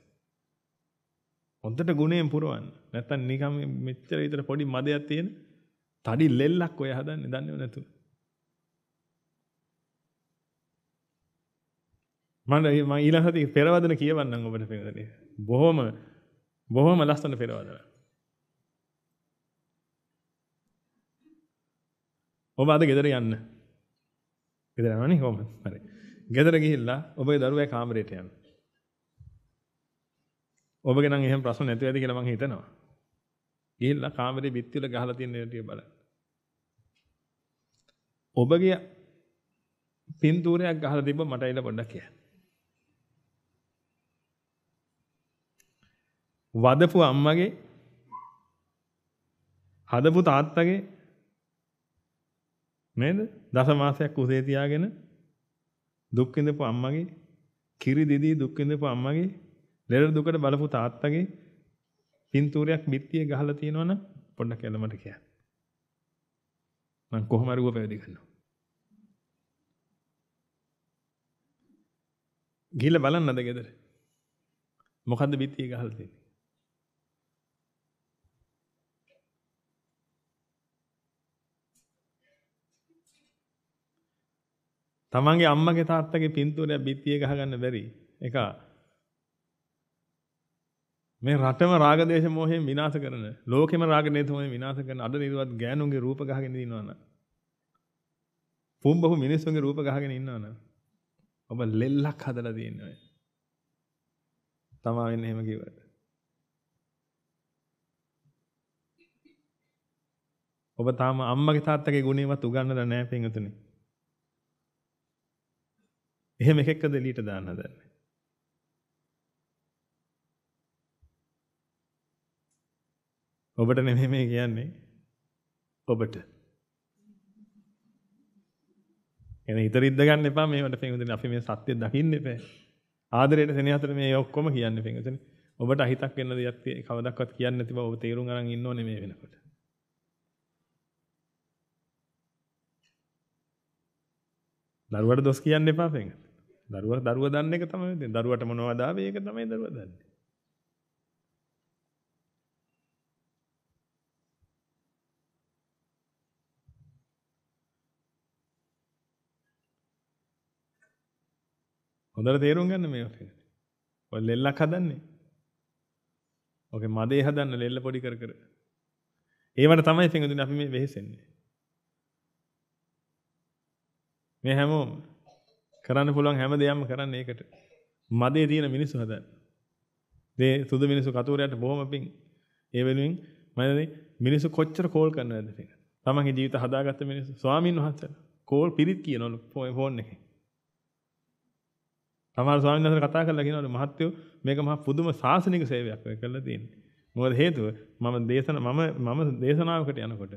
හොඳට ගුණයෙන් පුරවන්න. නැත්තම් නිකම් මෙච්චර විතර පොඩි මදයක් තියෙන තඩි ලෙල්ලක් ඔය හදන්නේ දන්නේ නැතුව. මට ම ඊලහති පෙරවදන කියවන්න ඔබට පෙරදන බොහොම බොහොම ලස්සන පෙරවදන ඔබ අද ගෙදර යන්න ගෙදරමනි හොම හරි ගෙදර ගිහිල්ලා ඔබේ දරුව කාමරයට යන්න ඔබ ගෙනම් එහෙම ප්‍රශ්න නැතුව ඇති කියලා මං හිතනවා ගිහිල්ලා කාමරේ බිත්තිවල ගහලා තියෙන ටික බලන්න ඔබගේ පින්තූරයක් ගහලා තිබ්බ මට එල පොඩ්ඩක් කියන්න වදපු අම්මගේ හදපු තාත්තගේ නේද? දස මාසයක් උසේ තියාගෙන දුක් විඳපු අම්මගේ කිරි දෙදී දුක් විඳපු අම්මගේ ලෙඩ දුකට බලපු තාත්තගේ පින්තූරයක් බිත්තියේ ගහලා තියෙනවනම් පොඩ්ඩක් එළ මට කියන්න. මං කොහොම හරි ඌව පැවිදි කරනවා. ගිහලා බලන්නද ගෙදර? මොකද්ද බිත්තියේ ගහලා තියෙන්නේ? තමන්ගේ අම්මගේ තාත්තගේ පින්තූරයක් බිත්තියේ ගහගන්න බැරි එක මේ රටම රාගදේශ මොහයෙන් විනාශ කරන ලෝකෙම රාගදේශ මොහයෙන් විනාශ කරන අද නිරුවත් ගෑනුන්ගේ රූප ගහගෙන ඉන්නවනම් පුම්බහු මිනිස්සුන්ගේ රූප ගහගෙන ඉන්නවනම් ඔබ ලෙල්ලක් හදලා තියෙනවා තමා වෙන්නේ එහෙම කිව්වට ඔබ තාම අම්මගේ තාත්තගේ ගුණේවත් උගන්නලා නැහැ පින්වතුනි එහෙම එකෙක්ද එළියට දාන්න හදන්නේ. ඔබට නෙමෙයි මේ කියන්නේ. ඔබට. එන ඉතරිද්ද ගන්න එපා මේවට පින්වදින අපි මේ සත්‍ය දකින්න එපා. ආදරයට සෙනෙහසට මේ ඔක්කොම කියන්නේ පින්වදින. ඔබට අහිතක් වෙන දෙයක් කවදාවත් කියන්නේ නැති බව ඔබ තේරුම් අරන් ඉන්න ඕනේ මේ වෙනකොට. දරුවට දොස් කියන්න එපා පින්වදින. දරුවා දරුවා දන්න එක තමයි ඉතින් දරුවට මොනවද ආවේ ඒක තමයි දරුවා දන්නේ. හොඳට තේරුම් ගන්න මේ ඔකේ. ඔය ලෙල්ලක් හදන්නේ. ඔකේ මදේ හදන්න ලෙල්ල පොඩි කර කර. ඒවට තමයි පින්දුනේ අපි මේ වෙහෙසෙන්නේ. මේ හැමෝම කරන්න පුළුවන් හැම දෙයක්ම කරන්න ඒකට. මදේ තියෙන මිනිස්සු හදන්න. මේ සුදු මිනිස්සු කතෝරයට බොහොම පිං. ඒ වෙනුවෙන් මම මිනිස්සු කොච්චර කෝල් කරනවද කියලා. තමන්ගේ ජීවිත හදාගත්ත මිනිස්සු ස්වාමීන් වහන්සේලා කෝල් පිරිත් කියනවලු ෆෝන් එකේ. සමහර ස්වාමීන් වහන්සේලා කතා කරලා කියනවලු මහත්යෝ මේක මහා පුදුම සාසනික සේවයක් ඔය කරලා තියෙන්නේ. මොකද හේතුව මම දේශන මම මම දේශනාවකට යනකොට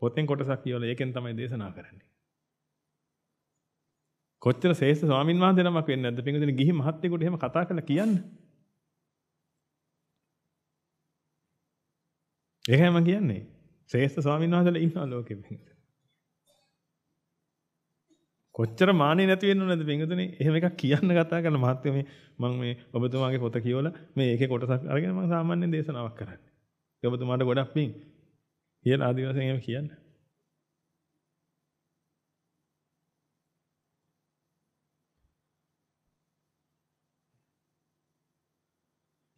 පොතෙන් කොටසක් කියවලා ඒකෙන් තමයි දේශනා කරන්නේ. කොච්චර ශේෂ්ඨ ස්වාමින් වහන්සේ නමක් වෙන්නේ නැද්ද පින්වදින ගිහි මහත්මයෙකුට එහෙම කතා කරලා කියන්න. ඒකයි මම කියන්නේ. ශේෂ්ඨ ස්වාමින් වහන්සේලා ඉන්නා ලෝකෙ පින්වදින. කොච්චර මානෙ නැති වෙන්න ඕනද පින්වදින එහෙම එකක් කියන්න කතා කරන මහත්මය මේ මම මේ ඔබතුමාගේ පොත කියවලා මේ ඒකේ කොටසක් අරගෙන මම සාමාන්‍ය දේශනාවක් කරන්නේ. ඔබතුමාට ගොඩක් පිං. කියලා ආදි වශයෙන් එහෙම කියන්නේ.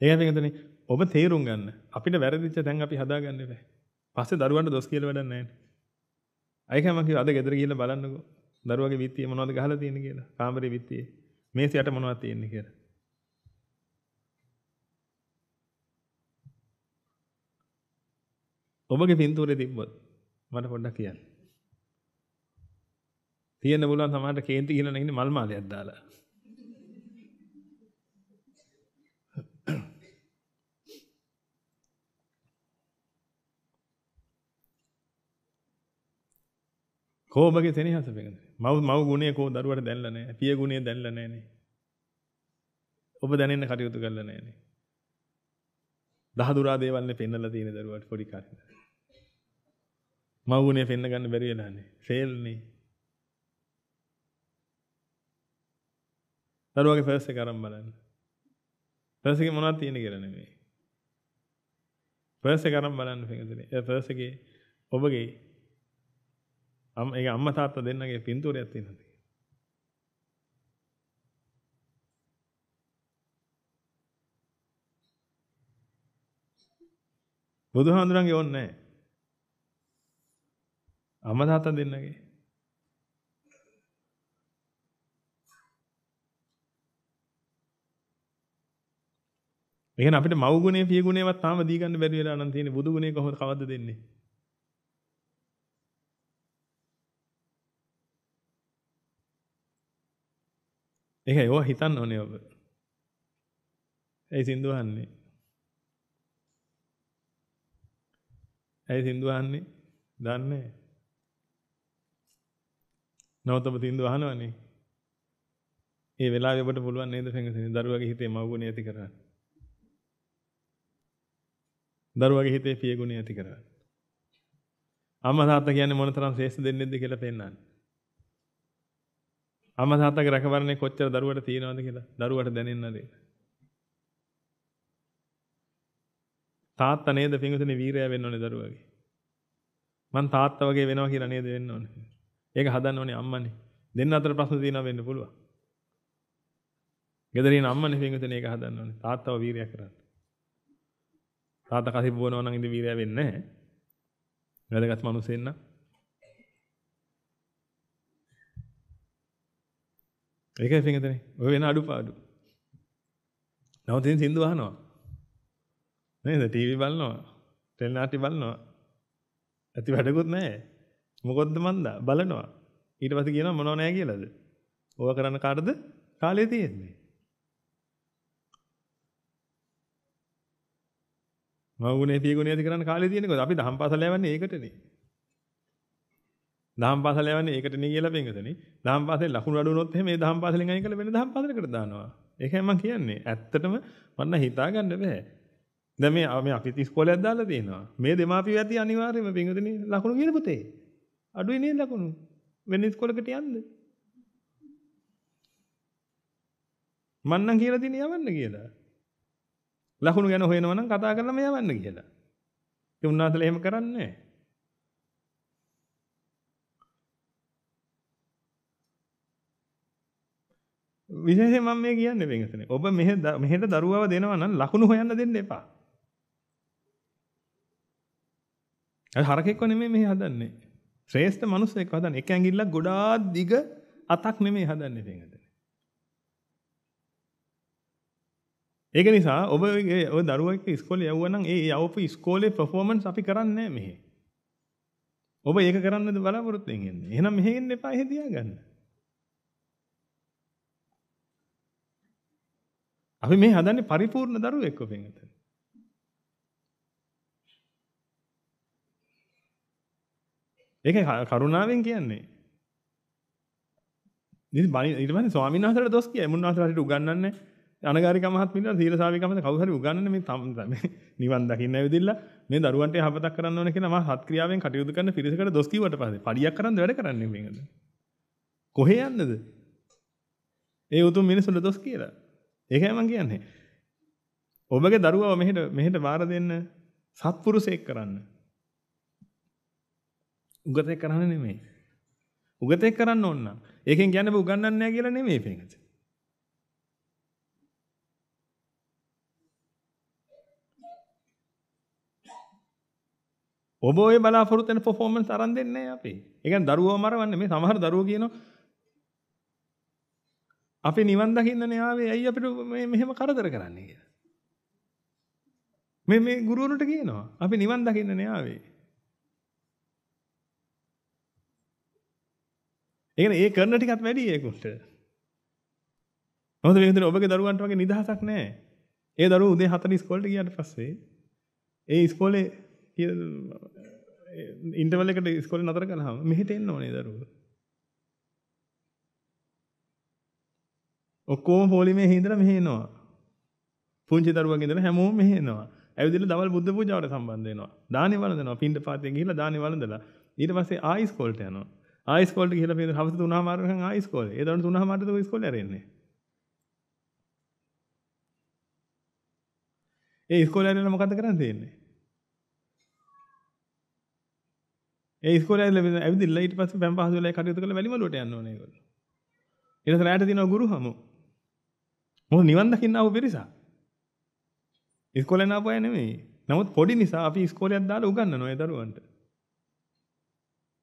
ඒකෙන් පිටුනේ ඔබ තේරුම් ගන්න. අපිට වැරදිච්ච දැන් අපි හදාගන්න බෑ. පස්සේ දරුවන්ට දොස් කියලා වැඩක් නැහැ. අයිකම කිව්වා අද ගෙදර ගිහලා බලන්නකෝ. දරුවගේ විත්තිය මොනවද ගහලා තියෙන්නේ කියලා. කාමරේ විත්තියේ. මේසයට මොනවද තියෙන්නේ කියලා. ඔබගේ පින්තූරේ තිබ්බොත් මට පොඩ්ඩක් කියන්න. තියෙන්න පුළුවන් සමහරට කේන්ති කියලා නැගින්නේ මල් මාලයක් දාලා. කෝඹගේ සෙනෙහස පෙන්වන. මව් මව් ගුණේ කෝ දරුවට දැන්නලා නැහැ. පිය ගුණේ දැන්නලා නැහනේ. ඔබ දැනෙන්න කටයුතු කරලා නැහනේ. දහදුරා දේවල්නේ පෙන්නලා තියෙන දරුවට පොඩි කාලේ. මව් ගුණේ පෙන්න ගන්න බැරි වෙලානේ. ෆේල්නේ. දරුවගේ ෆස් එක අරන් බලන්න. ෆස් එකේ මොනවද තියෙන කියලා නෙමෙයි. ෆස් එක අරන් බලන්න පිටුනේ. ඒ ෆස් එකේ ඔබගේ අම් ඒක අම්මා තාත්තා දෙන්නගේ පින්තූරයක් තියෙනවා. බුදුහාඳුරන්ගේ ඕනේ නැහැ. අම්මා තාත්තා දෙන්නගේ. එහෙනම් අපිට මව් ගුණේ පිය ගුණේවත් තාම දී ගන්න බැරි වෙලා නම් තියෙන්නේ බුදු ගුණේ කොහොමද කවද්ද දෙන්නේ? ඒක ඒවා හිතන්න ඕනේ ඔබ. ඇයි සින්දු අහන්නේ? ඇයි සින්දු අහන්නේ? දන්නේ නවතම සින්දු අහනවනේ. ඒ වෙලාවේ ඔබට පුළුවන් නේද සංගසනේ දරුවගේ හිතේ මව්ගුණ ඇති කරගන්න. දරුවගේ හිතේ පියගුණ ඇති කරගන්න. අම්මා තාත්තා කියන්නේ මොනතරම් ශේෂ දෙන්නේද කියලා පෙන්වන්නේ. අම්මා තාත්තගේ රැකවරණය කොච්චර දරුවට තියෙනවද කියලා දරුවට දැනෙන්නද? තාත්තා නේද පිංගුතනේ වීරයා වෙන්න ඕනේ දරුවගේ. මං තාත්තා වගේ වෙනවා කියලා නේද වෙන්න ඕනේ. ඒක හදන්න ඕනේ අම්මනේ. දෙන්න අතර ප්‍රශ්න තියෙනවා වෙන්න පුළුවන්. ගෙදරින් අම්මනේ පිංගුතනේ ඒක හදන්න ඕනේ. තාත්තව වීරයා කරන්න. තාත්තා කසිබ වුණා නම් ඉඳ වීරයා වෙන්නේ නැහැ. වැඩගත් මිනිස්සෙන්න ඒකයි පිංගතනේ. ඔය වෙන අඩුපාඩු. නවතින් සින්දු අහනවා. නේද? ටීවී බලනවා. ටෙලිනාටි බලනවා. ඇති වැඩකුත් නැහැ. මොකොද්ද මන්දා බලනවා. ඊට පස්සේ කියනවා මොනව නැහැ කියලාද? ඕවා කරන්න කාටද කාලය තියෙන්නේ? මවුනේ පියගුණේ ඇති කරන්න කාලය තියෙන්නේ කොහොමද? අපි දහම් පාසල යවන්නේ ඒකටනේ. දහම් පාසල යවන්නේ ඒකට නේ කියලා බෙන්ගතනේ. දහම් පාසලේ ලකුණු අඩු වුණොත් එහෙම මේ දහම් පාසලෙන් අයින් කරලා වෙන දහම් පාසලකට දානවා. ඒකයි මම කියන්නේ. ඇත්තටම මන්න හිතා ගන්න බෑ. දැන් මේ මේ අපි ඉස්කෝලයක් දාලා තියෙනවා. මේ දෙමාපිය ඇති අනිවාර්යයෙන්ම බෙන්ගතනේ ලකුණු කියන පුතේ. අඩුයි නේ ලකුණු. වෙන ඉස්කෝලකට යන්න. මන්නම් කියලා තියෙන යවන්න කියලා. ලකුණු ගැන හොයනවා නම් කතා කරලා මේ යවන්න කියලා. ඒ උන්නාතල එහෙම කරන්නේ නැහැ. විශේෂයෙන් මම මේ කියන්නේ වෙනතන. ඔබ මෙහෙ මෙහෙට දරුවව දෙනවා නම් ලකුණු හොයන්න දෙන්න එපා. අර හරකෙක්ව නෙමෙයි මෙහෙ හදන්නේ. ශ්‍රේෂ්ඨ මිනිස්සෙක්ව හදන්නේ. එක ඇඟිල්ලක් ගොඩාක් දිග අතක් නෙමෙයි හදන්නේ වෙනතන. ඒක නිසා ඔබ ඔය දරුවෙක් ඉස්කෝලේ යවුවා නම් ඒ යවපු ඉස්කෝලේ performance අපි කරන්නේ නැහැ මෙහෙ. ඔබ ඒක කරන්නද බලාපොරොත්තු වෙන්නේ. එහෙනම් මෙහෙ එන්න එපා එහෙ තියාගන්න. අපි මේ හදන්නේ පරිපූර්ණ දරුවෙක් වෙන්නද? ඒක කරුණාවෙන් කියන්නේ. ඉතින් බණි ඊට පස්සේ ස්වාමීන් වහන්සේට දොස් කියයි. මුන්වහන්සේට උගන්වන්නේ අනගාരിക මහත්මියලා සීල සාවිකමද කවුරු හරි උගන්වන්නේ මේ මේ නිවන් දකින්න ඇවිදilla මේ දරුවන්ට යහපතක් කරන්න ඕන කියලා මම හත් ක්‍රියාවෙන් කටයුතු කරන පිරිසකට දොස් කිව්වට පස්සේ පඩියක් කරන්ද වැඩ කරන්නේ මේකද? කොහේ යන්නද? ඒ උතුම් මිනිසුන්ට දොස් කියලා. ඒකයි මම කියන්නේ. ඔබගේ දරුවව මෙහෙට මෙහෙට බාර දෙන්න සත්පුරුෂයෙක් කරන්න. උගතෙක් කරන්න නෙමෙයි. උගතෙක් කරන්න ඕන නම් ඒකෙන් කියන්නේ බු උගන්නන්නේ නැහැ කියලා නෙමෙයි පින්කත. ඔබ ඔය බලාපොරොත්තු වෙන performance අරන් දෙන්නේ නැහැ අපි. ඒ කියන්නේ දරුවව මරවන්නේ මේ සමහර දරුවෝ කියනවා අපි නිවන් දකින්නනේ ආවේ ඇයි අපිට මේ මෙහෙම කරදර කරන්නේ කියලා. මේ මේ ගුරුවරුන්ට කියනවා අපි නිවන් දකින්නනේ ආවේ. ඒ කියන්නේ ඒ කරන ටිකත් වැඩි ඒකට. මොකද මේ හිතේ ඔබගේ දරුවන්ට වගේ නිදහසක් නැහැ. ඒ දරුවෝ උදේ 4 ඉස්කෝලේට ගියාට පස්සේ ඒ ඉස්කෝලේ ඉන්ටර්වල් එකට ඉස්කෝලේ නතර කළාම මෙහෙට එන්න ඕනේ දරුවෝ. ඔක්කොම පොලිමේ හිඳලා මෙහෙ එනවා. පුංචි දරුවන්ගේ ඉඳලා හැමෝම මෙහෙ එනවා. ඇවිදලා දවල් බුද්ධ පූජාවට සම්බන්ධ වෙනවා. දානි වළඳනවා. පින්ඩ පාතේ ගිහිල්ලා දානි වළඳලා. ඊට පස්සේ ආයි ස්කෝල්ට යනවා. ආයි ස්කෝල්ට ගිහිල්ලා පේන හවස 3:00 මාරකම් ආයි ස්කෝලේ. ඒ දවස් 3:00 මාරට ඔය ස්කෝලේ ඇරෙන්නේ. ඒ ස්කෝලේ ඇරෙන්න මොකද කරන්න තියෙන්නේ? ඒ ඉස්කෝලේ ඇවිල්ලා ඇවිදලා ඊට පස්සේ බැම් පහසු වෙලා කටයුතු කරලා වැලිමලුවට යන්න ඕනේ ඒගොල්ලෝ. ඊට පස්සේ රැයට දිනව ගුරු හමු. මුළු නිවන් දකින්න ආව පිරිසක්. ඉස්කෝලේ නාපය නෙමෙයි. නමුත් පොඩි නිසා අපි ඉස්කෝලයක් දාලා උගන්වනවා ඒ දරුවන්ට.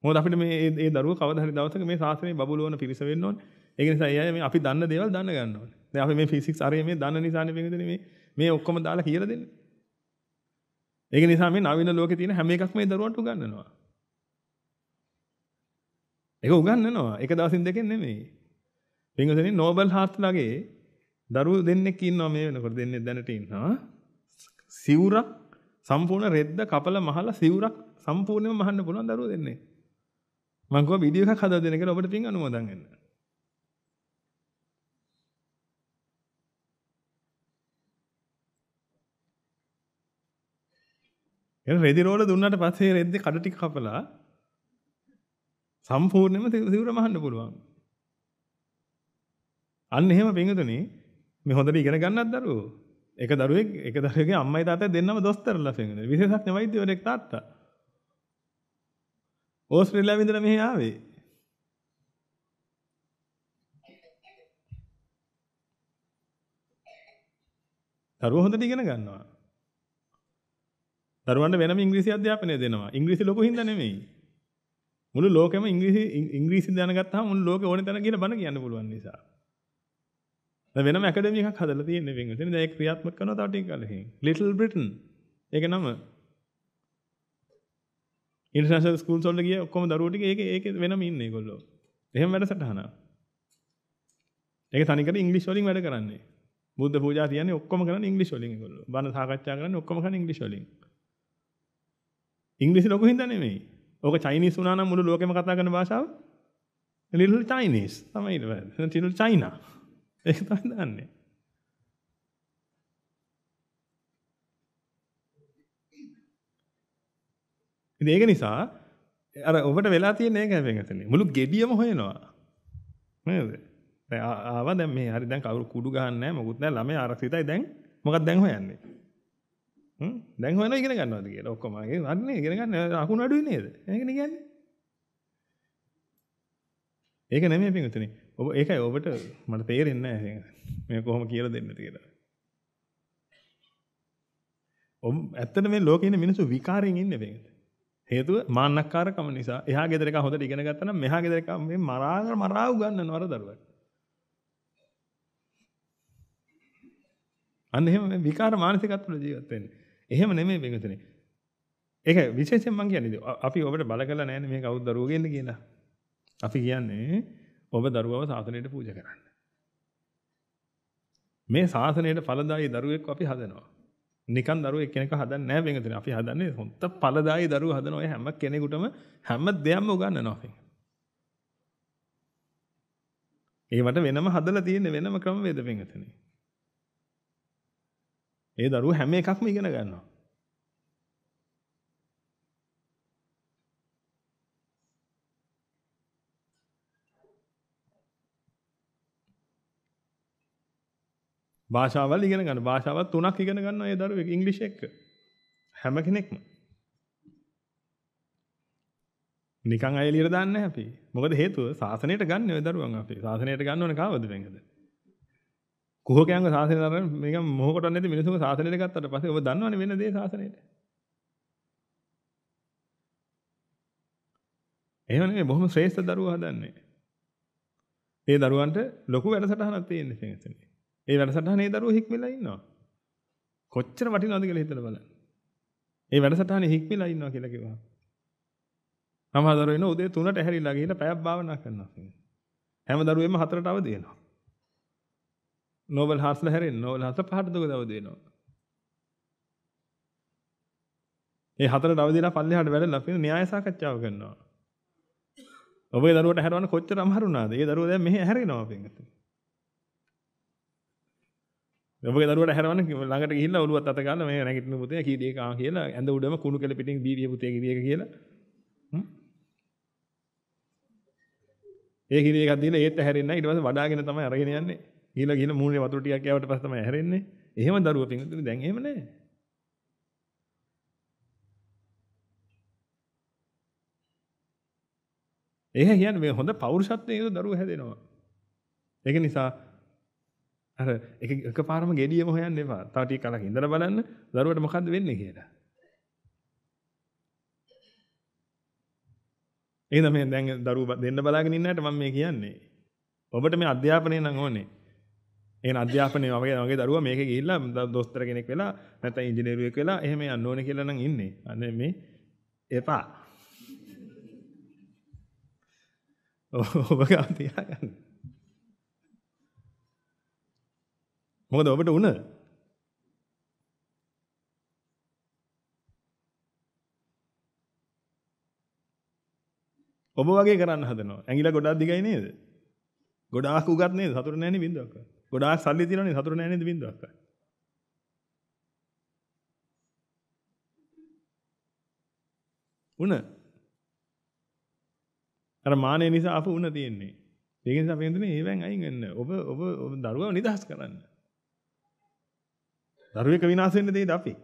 මොකද අපිට මේ ඒ දරුවෝ කවදා හරි දවසක මේ සාසනේ බබළුවන පිරිස වෙන්න ඕනේ. ඒක නිසා අය මේ අපි දන්න දේවල් දන්න ගන්න ඕනේ. දැන් අපි මේ ෆිසික්ස් අරේ මේ දන්න නිසානේ වෙන්නේ මේ මේ ඔක්කොම දාලා කියලා දෙන්නේ. ඒක නිසා මේ නවීන ලෝකේ තියෙන හැම එකක්ම මේ දරුවන්ට උගන්වනවා. ඒක උගන්වනවා. එක දවසින් දෙකෙන් නෙමෙයි. වෙනසනේ නෝබල් හාස්ලාගේ දරුව දෙන්නෙක් ඉන්නවා මේ වෙනකොට දෙන්නේ දැනට ඉන්නවා. සිවුරක් සම්පූර්ණ රෙද්ද කපල මහලා සිවුරක් සම්පූර්ණයෙන්ම මහන්න පුළුවන් දරුව දෙන්නේ. මම කිව්වා වීඩියෝ එකක් හදලා දෙන්න කියලා ඔබට පින් අනුමෝදන් වෙන්න. එහෙනම් රෙදි රෝල දුන්නාට පස්සේ රෙද්ද කඩ ටික කපලා සම්පූර්ණයෙන්ම සිවුර මහන්න පුළුවන්. අන්න එහෙම පින්තුනේ මේ හොඳට ඉගෙන ගන්නත් දරුවෝ. එක දරුවෙක් එක දරුවෙක්ගේ අම්මයි තාත්තයි දෙන්නම දොස්තරලා ෆෙන්ගන. විශේෂඥ වෛද්‍යවරයෙක් තාත්තා. ඕස්ට්‍රේලියාවෙ ඉඳලා මෙහි ආවේ. දරුවෝ හොඳට ඉගෙන ගන්නවා. දරුවන්ට වෙනම ඉංග්‍රීසි අධ්‍යාපනය දෙනවා. ඉංග්‍රීසි ලොකු හින්දා නෙමෙයි. මුළු ලෝකෙම ඉංග්‍රීසි ඉංග්‍රීසි දැනගත්තාම මුළු ලෝකෙ ඕනේ තැන ගිහලා බණ කියන්න පුළුවන් නිසා. වෙන මැකඩමික හදල තියන පින්වතුනි දැන් ඒක ක්‍රියාත්මක කරනවා තව ටික කාලෙකින් ලිටල් බ්‍රිටන් ඒක නම ඉන්ටර්නැෂනල් ස්කූල්ස් වල ගිය ඔක්කොම දරුවෝ ටික ඒක ඒක වෙනම ඉන්නේ ඒගොල්ලෝ එහෙම වැඩසටහන ඒක තනිකර ඉංග්‍රීසි වලින් වැඩ කරන්නේ බුද්ධ පූජා තියන්නේ ඔක්කොම කරන්නේ ඉංග්‍රීසි වලින් ඒගොල්ලෝ බණ සාකච්ඡා කරන්නේ ඔක්කොම කරන්නේ ඉංග්‍රීසි වලින් ඉංග්‍රීසි ලොකු හින්දා නෙමෙයි ඕක චයිනීස් වුණා නම් මුළු ලෝකෙම කතා කරන භාෂාව ලිටල් චයිනීස් තමයි ඉතින් ලිටල් චයිනා ඒක තමයි දන්නේ. ඉතින් ඒක නිසා අර ඔබට වෙලා තියෙන එක හැබැයි එතන මුළු gediyeම හොයනවා. නේද? දැන් ආවා දැන් මේ හරි දැන් කවුරු කුඩු ගහන්නේ නැහැ මොකුත් නැහැ ළමයා ආරක්ෂිතයි දැන් මොකක්ද දැන් හොයන්නේ? හ්ම් දැන් හොයනවා ඉගෙන ගන්නවාද කියලා ඔක්කොම හරිනේ ඉගෙන ගන්න අකුණු අඩුයි නේද? එහෙනම් කියන්නේ. ඒක නෙමෙයි පිටුනේ. ඔබ ඒකයි ඔබට මට තේරෙන්නේ නැහැ මේ කොහොම කියලා දෙන්න කියලා. ඔම් ඇත්තට මේ ලෝකේ ඉන්න මිනිස්සු විකාරයෙන් ඉන්නේ මේකට. හේතුව මාන්නක්කාරකම නිසා එහා ගෙදර එක හොඳට ඉගෙන ගත්තා නම් මෙහා ගෙදර එක මේ මරා මරා උගන්නන වර දරුවට. අන්න එහෙම මේ විකාර මානසිකත්වල ජීවත් වෙන්නේ. එහෙම නෙමෙයි බෙගතනේ. ඒක විශේෂයෙන් මම කියන්නේ අපි ඔබට බල කළා නෑනේ මේ කවුද දරුවෝ කියලා. අපි කියන්නේ ඔබ දරුවව සාසනයට පූජා කරන්න. මේ සාසනයට ඵලදායි දරුවෙක් අපි හදනවා. නිකන් දරුවෙක් කෙනෙක් හදන්නේ නැහැ වෙනතන. අපි හදන්නේ හොන්ත ඵලදායි දරුවෝ හදන ඔය හැම කෙනෙකුටම හැම දෙයක්ම උගන්වනවා අපි. ඒවට වෙනම හදලා තියෙන වෙනම ක්‍රමවේද වෙනතනේ. ඒ දරුවෝ හැම එකක්ම ඉගෙන ගන්නවා. භාෂාවල් ඉගෙන ගන්න භාෂාවත් තුනක් ඉගෙන ගන්න අය දරුවෙක් ඉංග්‍රීසි එක්ක හැම කෙනෙක්ම නිකන් අය එළියට දාන්න අපි මොකද හේතුව සාසනයට ගන්න ඔය දරුවන් අපි සාසනයට ගන්න ඕන කාවද බෙන්ගද කුහකයන්ග සාසනය තරම් මේක මොහ කොටන්නේ නැති මිනිසුන්ගේ සාසනයට ගත්තට පස්සේ ඔබ දන්නවනේ වෙන දේ සාසනයට එහෙම නෙමෙයි බොහොම ශ්‍රේෂ්ඨ දරුවෝ හදන්නේ ඒ දරුවන්ට ලොකු වැඩසටහනක් තියෙන්නේ එතනදී ඒ වැඩසටහනේ දරුවෝ හික් වෙලා ඉන්නවා. කොච්චර වටිනවද කියලා හිතලා බලන්න. ඒ වැඩසටහනේ හික් වෙලා ඉන්නවා කියලා කිව්වා. මම දරුවෝ එන උදේ 3ට ඇහැරිලා ගිහින් පැයක් භාවනා කරනවා. හැම දරුවෙම හතරට අවදි වෙනවා. නෝබල් හාස්ල හැරෙන්නේ නෝබල් හාස්ල පහට දුක අවදි වෙනවා. ඒ හතරට අවදිලා පල්ලෙහාට වැඩලා පින න්‍යාය සාකච්ඡාව කරනවා. ඔබේ දරුවට හැරවන්න කොච්චර අමාරු නාද? ඒ දරුවා දැන් මෙහෙ හැරෙනවා පින්ගතේ. ඔබගේ දරුවට හැරවන්න ළඟට ගිහිල්ලා ඔළුවත් අත ගන්න මේ නැගිටින පුතේ කීදී කා කියලා ඇඳ උඩම කුණු කෙල පිටින් බීවිය පුතේ කීදී කියලා ඒ කීදී එකක් දීලා ඒත් හැරෙන්න ඊට පස්සේ වඩාගෙන තමයි අරගෙන යන්නේ ගිහිල්ලා ගිහිල්ලා මූණේ වතුර ටිකක් ගෑවට පස්සේ තමයි හැරෙන්නේ එහෙම දරුව පිංගුතුනේ දැන් එහෙම නැහැ එහෙ කියන්නේ මේ හොඳ පෞරුෂත්වයේ දරුව හැදෙනවා ඒක නිසා අර එක එකපාරම gediyeම හොයන්න එපා. තව ටික කලක් ඉඳලා බලන්න දරුවට මොකද්ද වෙන්නේ කියලා. එහෙනම් මේ දැන් දරුවෝ දෙන්න බලාගෙන ඉන්නාට මම මේ කියන්නේ. ඔබට මේ අධ්‍යාපනය නම් ඕනේ. එහෙනම් අධ්‍යාපනයේ වගේ වගේ දරුවා මේකේ ගිහිල්ලා දොස්තර කෙනෙක් වෙලා නැත්නම් ඉංජිනේරුවෙක් වෙලා එහෙම යන්න ඕනේ කියලා නම් ඉන්නේ. අනේ මේ එපා. ඔබ ගාව තියාගන්න. මොකද ඔබට උන ඔබ වගේ කරන්න හදනවා. ඇඟිලා ගොඩාක් දිගයි නේද? ගොඩාක් උගත් නේද? සතුට නැහැ නේ බින්දුවක්වත්. ගොඩාක් සල්ලි තියෙනවා නේද? සතුට නැහැ නේද බින්දුවක්වත්. උන අර මානෙ නිසා අපු උන තියෙන්නේ. ඒක නිසා අපි හඳුනේ ඒවෙන් අයින් වෙන්න. ඔබ ඔබ දරුවව නිදහස් කරන්න. දරුවෙක් විනාශ වෙන්න දෙයිද අපි?